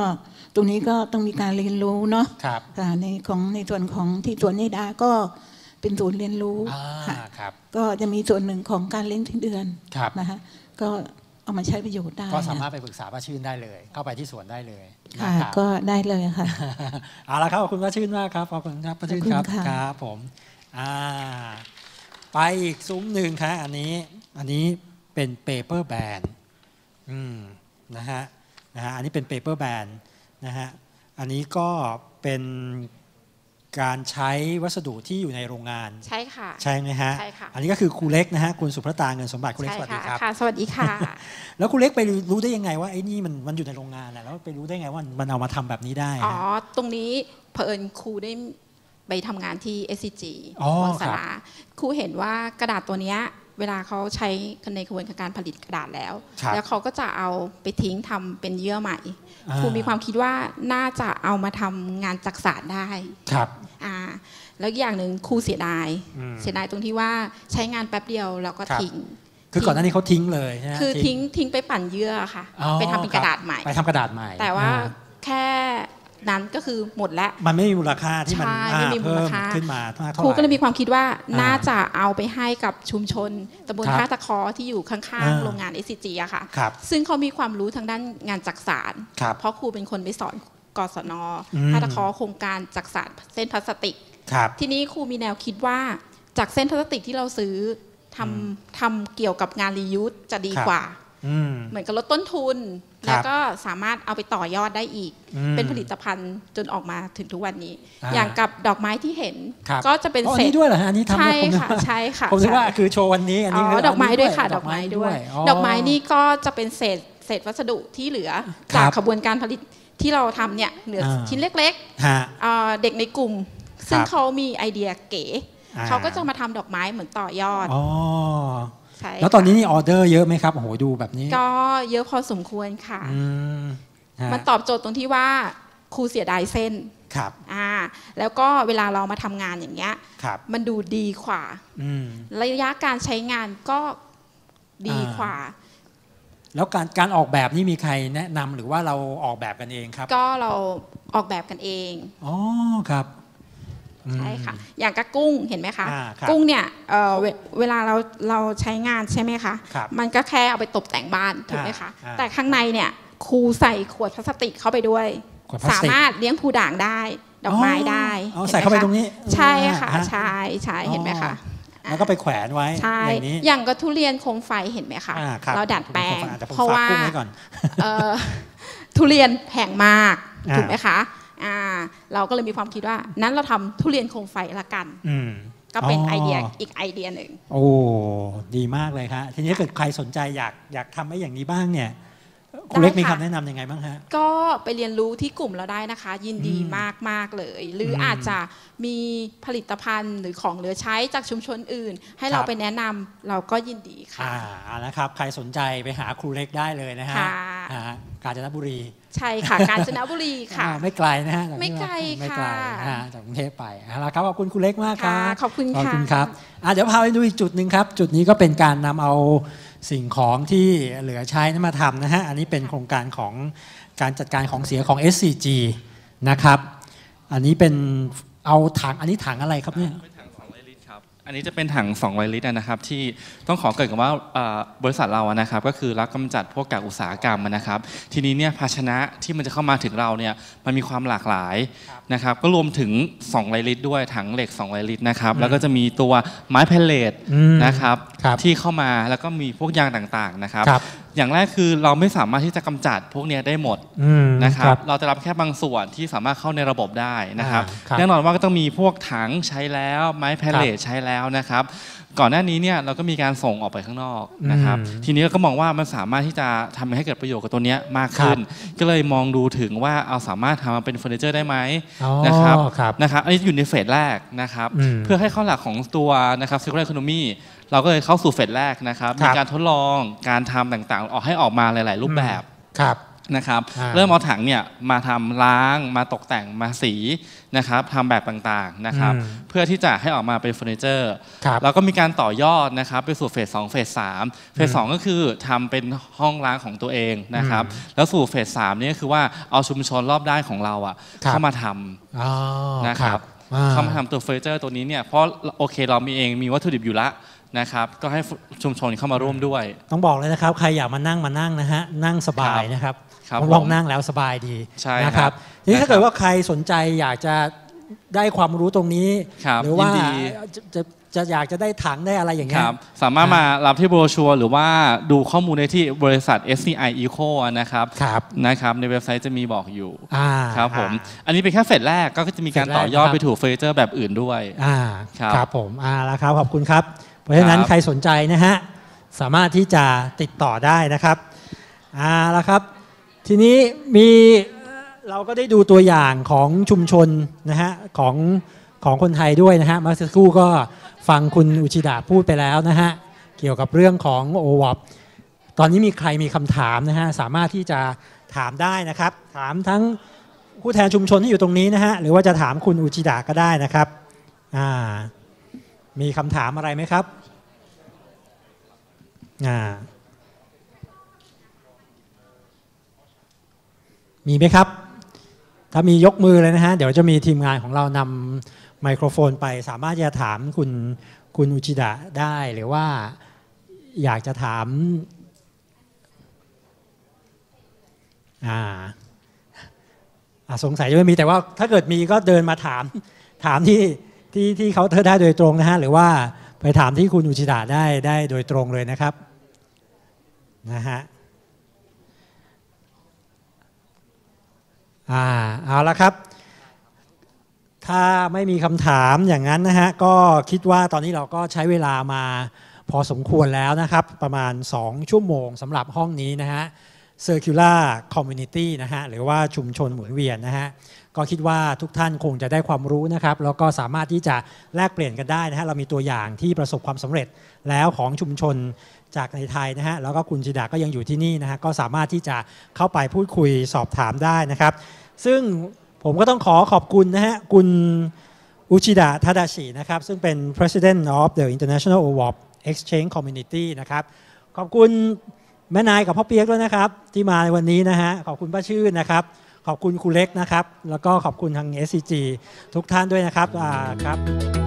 ตรงนี้ก็ต้องมีการเรียนรู้เนาะค่ะในของในส่วนของที่สวนนิดาก็เป็นศูนย์เรียนรู้ค่ะก็จะมีส่วนหนึ่งของการเลี้ยงทิ้งเดือนนะคะก็เอามาใช้ประโยชน์ได้ก็สามารถไปปรึกษาป้าชื่นได้เลย เข้าไปที่สวนได้เลยค่ะก็ได้เลยค่ะเอาละครับขอบคุณป้าชื่นมากครับขอบคุณครับป้าชื่นครับครับผมอ่าไปอีกซุ้มหนึ่งครับอันนี้อันนี้เป็นเปเปอร์แบนอืมนะฮะนะฮะอันนี้เป็นเปเปอร์แบนนะฮะ อันนี้ก็เป็นการใช้วัสดุที่อยู่ในโรงงาน ใช่ค่ะ ใช่ไหมฮะใช่ค่ะอันนี้ก็คือครูเล็กนะฮะคุณสุพระตาเงินสมบัติครูเล็กสวัสดีครับ ค่ะ สวัสดีค่ะแล้วครูเล็กไปรู้ได้ยังไงว่าไอ้นี่มันมันอยู่ในโรงงานแหละแล้วไปรู้ได้ไงว่ามันเอามาทำแบบนี้ได้อ๋อตรงนี้เผอิญครูได้ไปทำงานที่ SCG วัอสาราครูเห็นว่ากระดาษตัวเนี้ยเวลาเขาใช้กันในกระบวนการผลิตกระดาษแล้ว แล้วเขาก็จะเอาไปทิ้งทำเป็นเยื่อใหม่ครูมีความคิดว่าน่าจะเอามาทำงานจักสานได้ครับอ่าแล้วอย่างหนึ่งครูเสียดาย เสียดายตรงที่ว่าใช้งานแป๊บเดียวแล้วก็ทิ้ง คือก่อนหน้านี้เขาทิ้งเลยใช่ไหมคือทิ้งทิ้งไปปั่นเยื่อค่ะไปทำเป็นกระดาษใหม่ไปทำกระดาษใหม่ แต่ว่าแค่นั้นก็คือหมดแล้ว มันไม่มีมูลค่าที่มันไม่มีมูลค่าขึ้นมาครูก็เลยมีความคิดว่าน่าจะเอาไปให้กับชุมชนตำบลท่าตะคอที่อยู่ข้างๆ โรงงานเอสซีจีอะค่ะ ซึ่งเขามีความรู้ทางด้านงานจักสารเพราะครูเป็นคนไปสอนกศนท่าตะคอโครงการจักสารเส้นพลาสติกทีนี้ครูมีแนวคิดว่าจากเส้นพลาสติกที่เราซื้อทำทำเกี่ยวกับงานรียูสจะดีกว่าเหมือนกับลดต้นทุน แล้วก็สามารถเอาไปต่อยอดได้อีก เป็นผลิตภัณฑ์จนออกมาถึงทุกวันนี้ อย่างกับดอกไม้ที่เห็น ก็จะเป็นเศษด้วยเหรอะอันนี้ทำใช่ค่ะใช่ค่ะ ผมคิดว่าคือโชว์วันนี้อันนี้ ดอกไม้ด้วยค่ะดอกไม้ด้วย ดอกไม้นี่ก็จะเป็นเศษเศษวัสดุที่เหลือจากขบวนการผลิตที่เราทำเนี่ยเหลือชิ้นเล็กๆเด็กในกลุ่ม ซึ่งเขามีไอเดียเก๋เขาก็จะมาทำดอกไม้เหมือนต่อยอดช่แล้วตอนนี้นี่ออเดอร์เยอะไหมครับโอ้โหดูแบบนี้ ก็เยอะพอสมควรค่ะ มันตอบโจทย์ตรงที่ว่า ครูเสียดายเส้นครับ อ่า แล้วก็เวลาเรามาทำงานอย่างเงี้ยครับ มันดูดีกว่าระยะการใช้งานก็ดีกว่าแล้วการการออกแบบนี่มีใครแนะนำหรือว่าเราออกแบบกันเองครับ ก็เราออกแบบกันเองอ๋อครับใช่ค่ะ อย่างกระกุ้งเห็นไหมคะ กุ้งเนี่ยเวลาเราเราใช้งานใช่ไหมคะ มันก็แค่เอาไปตกแต่งบ้านถูกไหมคะ แต่ข้างในเนี่ย ครูใส่ขวดพลาสติกเข้าไปด้วย สามารถเลี้ยงภูด่างได้ดอกไม้ได้ใส่เข้าไปตรงนี้ใช่ค่ะ ใช่ใช่เห็นไหมคะแล้วก็ไปแขวนไว้ใช่อย่างกระทุเรียนโคมไฟเห็นไหมคะเราดัดแปลงเพราะว่าทุเรียนแพงมากถูกไหมคะ่าเราก็เลยมีความคิดว่า นั้นเราทำทุเรียนโคมไฟละกันก็เป็นไอเดียอีกไอเดียหนึ่ง โอ้ ดีมากเลยครับทีนี้เกิดใครสนใจอยากอยากทำให้อย่างนี้บ้างเนี่ยคุณเล็กมีคำแนะนำยังไงบ้างฮะก็ไปเรียนรู้ที่กลุ่มเราได้นะคะ ยินดีมากมากเลย หรืออาจจะมีผลิตภัณฑ์หรือของเหลือใช้จากชุมชนอื่น ให้เราไปแนะนำเราก็ยินดีค่ะอ่านะครับใครสนใจไปหาครูเล็กได้เลยนะฮะกาญจนบุรี ใช่ค่ะกาญจนบุรีค่ะไม่ไกลนะฮะไม่ไกลค่ะจากกรุงเทพไปเอาละครับขอบคุณครูเล็กมากครับขอบคุณค่ะขอบคุณครับเดี๋ยวพาไปดูอีกจุดหนึ่งครับจุดนี้ก็เป็นการนำเอาสิ่งของที่เหลือใช้นมาทำนะฮะ อันนี้เป็นโครงการของการจัดการของเสียของ SCG นะครับ อันนี้เป็นเอาถังอันนี้ถังอะไรครับเนี่ยอันนี้จะเป็นถัง2ไวลิตรนะครับที่ต้องขอเกิดกับว่าบริษัทเรานะครับ ก็คือรับกำจัดพวกกากอุตสาหกรรมนะครับ ทีนี้เนี่ยภาชนะที่มันจะเข้ามาถึงเราเนี่ยมันมีความหลากหลายนะครับก็รวมถึง2ไรลิตรด้วยถังเหล็ก2ไรลิตรนะครับ แล้วก็จะมีตัวไม้แพลเลตนะครับที่เข้ามาแล้วก็มีพวกยางต่างๆนะครับ อย่างแรกคือเราไม่สามารถที่จะกำจัดพวกนี้ได้หมดนะครับเราจะรับแค่บางส่วนที่สามารถเข้าในระบบได้นะครับแน่นอนว่าก็ต้องมีพวกถังใช้แล้วไม้แพลเลตใช้แล้วนะครับก่อนหน้านี้เนี่ยเราก็มีการส่งออกไปข้างนอกนะครับ ทีนี้ก็มองว่ามันสามารถที่จะทำให้เกิดประโยชน์กับตัวเนี้ยมากขึ้น ก็เลยมองดูถึงว่าเอาสามารถทำมาเป็นเฟอร์นิเจอร์ได้ไหมนะครับนะครับอันนี้อยู่ในเฟสแรกนะครับเพื่อให้ข้อหลักของตัวนะครับซิคล u l a r e c o n o เราก็เลยเข้าสู่เฟสแรกนะครับมีการทดลองการทำต่างๆ ออกให้ออกมาหลายๆรูปแบบครับนะครับเริ่มเอาถังเนี่ยมาทำล้างมาตกแต่งมาสีนะครับทำแบบต่างๆนะครับ เพื่อที่จะให้ออกมาเป็นเฟอร์นิเจอร์แล้วก็มีการต่อยอดนะครับ ไปสู่เฟสสองเฟสสามเฟสสองก็คือทำเป็นห้องล้างของตัวเองนะครับ แล้วสู่เฟสสามนี่ก็คือว่าเอาชุมชนรอบได้ของเราอ่ะเข้ามาทำนะครับเข้ามาทำตัวเฟอร์นิเจอร์ตัวนี้เนี่ยเพราะโอเคเรามีเองมีวัตถุดิบอยู่ละนะครับก็ให้ชุมชนเข้ามาร่วมด้วย ต้องบอกเลยนะครับใครอยากมานั่งมานั่งนะฮะนั่งสบายนะครับครับลองนั่งแล้วสบายดีนะครับทีนี้ถ้าเกิดว่าใครสนใจอยากจะได้ความรู้ตรงนี้ หรือว่าจะจะอยากจะได้ถังได้อะไรอย่างเงี้ยสามารถมารับที่บรชัวหรือว่าดูข้อมูลในที่บริษัท SCI Eco นะครับครับ นะครับ ในเว็บไซต์จะมีบอกอยู่ครับผม อันนี้เป็นแค่เฟสแรก ก็จะมีการต่อยอดไปถูกเฟเจอร์แบบอื่นด้วยครับครับผมอ่าแล้วครับขอบคุณครับ เพราะฉะนั้นใครสนใจนะฮะสามารถที่จะติดต่อได้นะครับอ่าแล้วครับทีนี้มีเราก็ได้ดูตัวอย่างของชุมชนนะฮะของ ของคนไทยด้วยนะฮะมาสักครู่ก็ฟังคุณอุชิดาพูดไปแล้วนะฮะ เกี่ยวกับเรื่องของโอวอปตอนนี้มีใครมีคำถามนะฮะสามารถที่จะถามได้นะครับ ถามทั้งผู้แทนชุมชนที่อยู่ตรงนี้นะฮะหรือว่าจะถามคุณอุจิดาก็ได้นะครับอ่ามีคำถามอะไรไหมครับอ่ามีไหมครับ ถ้ามียกมือเลยนะฮะเดี๋ยวจะมีทีมงานของเรานำไมโครโฟนไปสามารถจะถามคุณคุณอุจิดะได้ หรือว่าอยากจะถามอ่าสงสัยจะไม่มีแต่ว่าถ้าเกิดมีก็เดินมาถามถามที่ที่ที่เขาเธอได้โดยตรงนะฮะหรือว่าไปถามที่คุณอุชิดาได้ได้โดยตรงเลยนะครับ นะฮะ่าเอาละครับ ถ้าไม่มีคำถามอย่างนั้นนะฮะ ก็คิดว่าตอนนี้เราก็ใช้เวลามาพอสมควรแล้วนะครับ ประมาณ 2 ชั่วโมงสำหรับห้องนี้นะฮะ Circular Community นะฮะ หรือว่าชุมชนหมุนเวียนนะฮะ ก็คิดว่าทุกท่านคงจะได้ความรู้นะครับ แล้วก็สามารถที่จะแลกเปลี่ยนกันได้นะฮะ เรามีตัวอย่างที่ประสบความสำเร็จแล้วของชุมชนจากในไทยนะฮะแล้วก็คุณจิดาก็ยังอยู่ที่นี่นะฮะก็สามารถที่จะเข้าไปพูดคุยสอบถามได้นะครับซึ่งผมก็ต้องขอขอบคุณ นะฮะ คุณอุชิดะทาดาชินะครับ ซึ่งเป็น President of the International Award Exchange Community นะครับ ขอบคุณแม่นายกับพ่อเปียกด้วยนะครับ ที่มาในวันนี้นะฮะ ขอบคุณป้าชื่นนะครับ ขอบคุณครูเล็กนะครับ แล้วก็ขอบคุณทาง SCG ทุกท่านด้วยนะครับครับ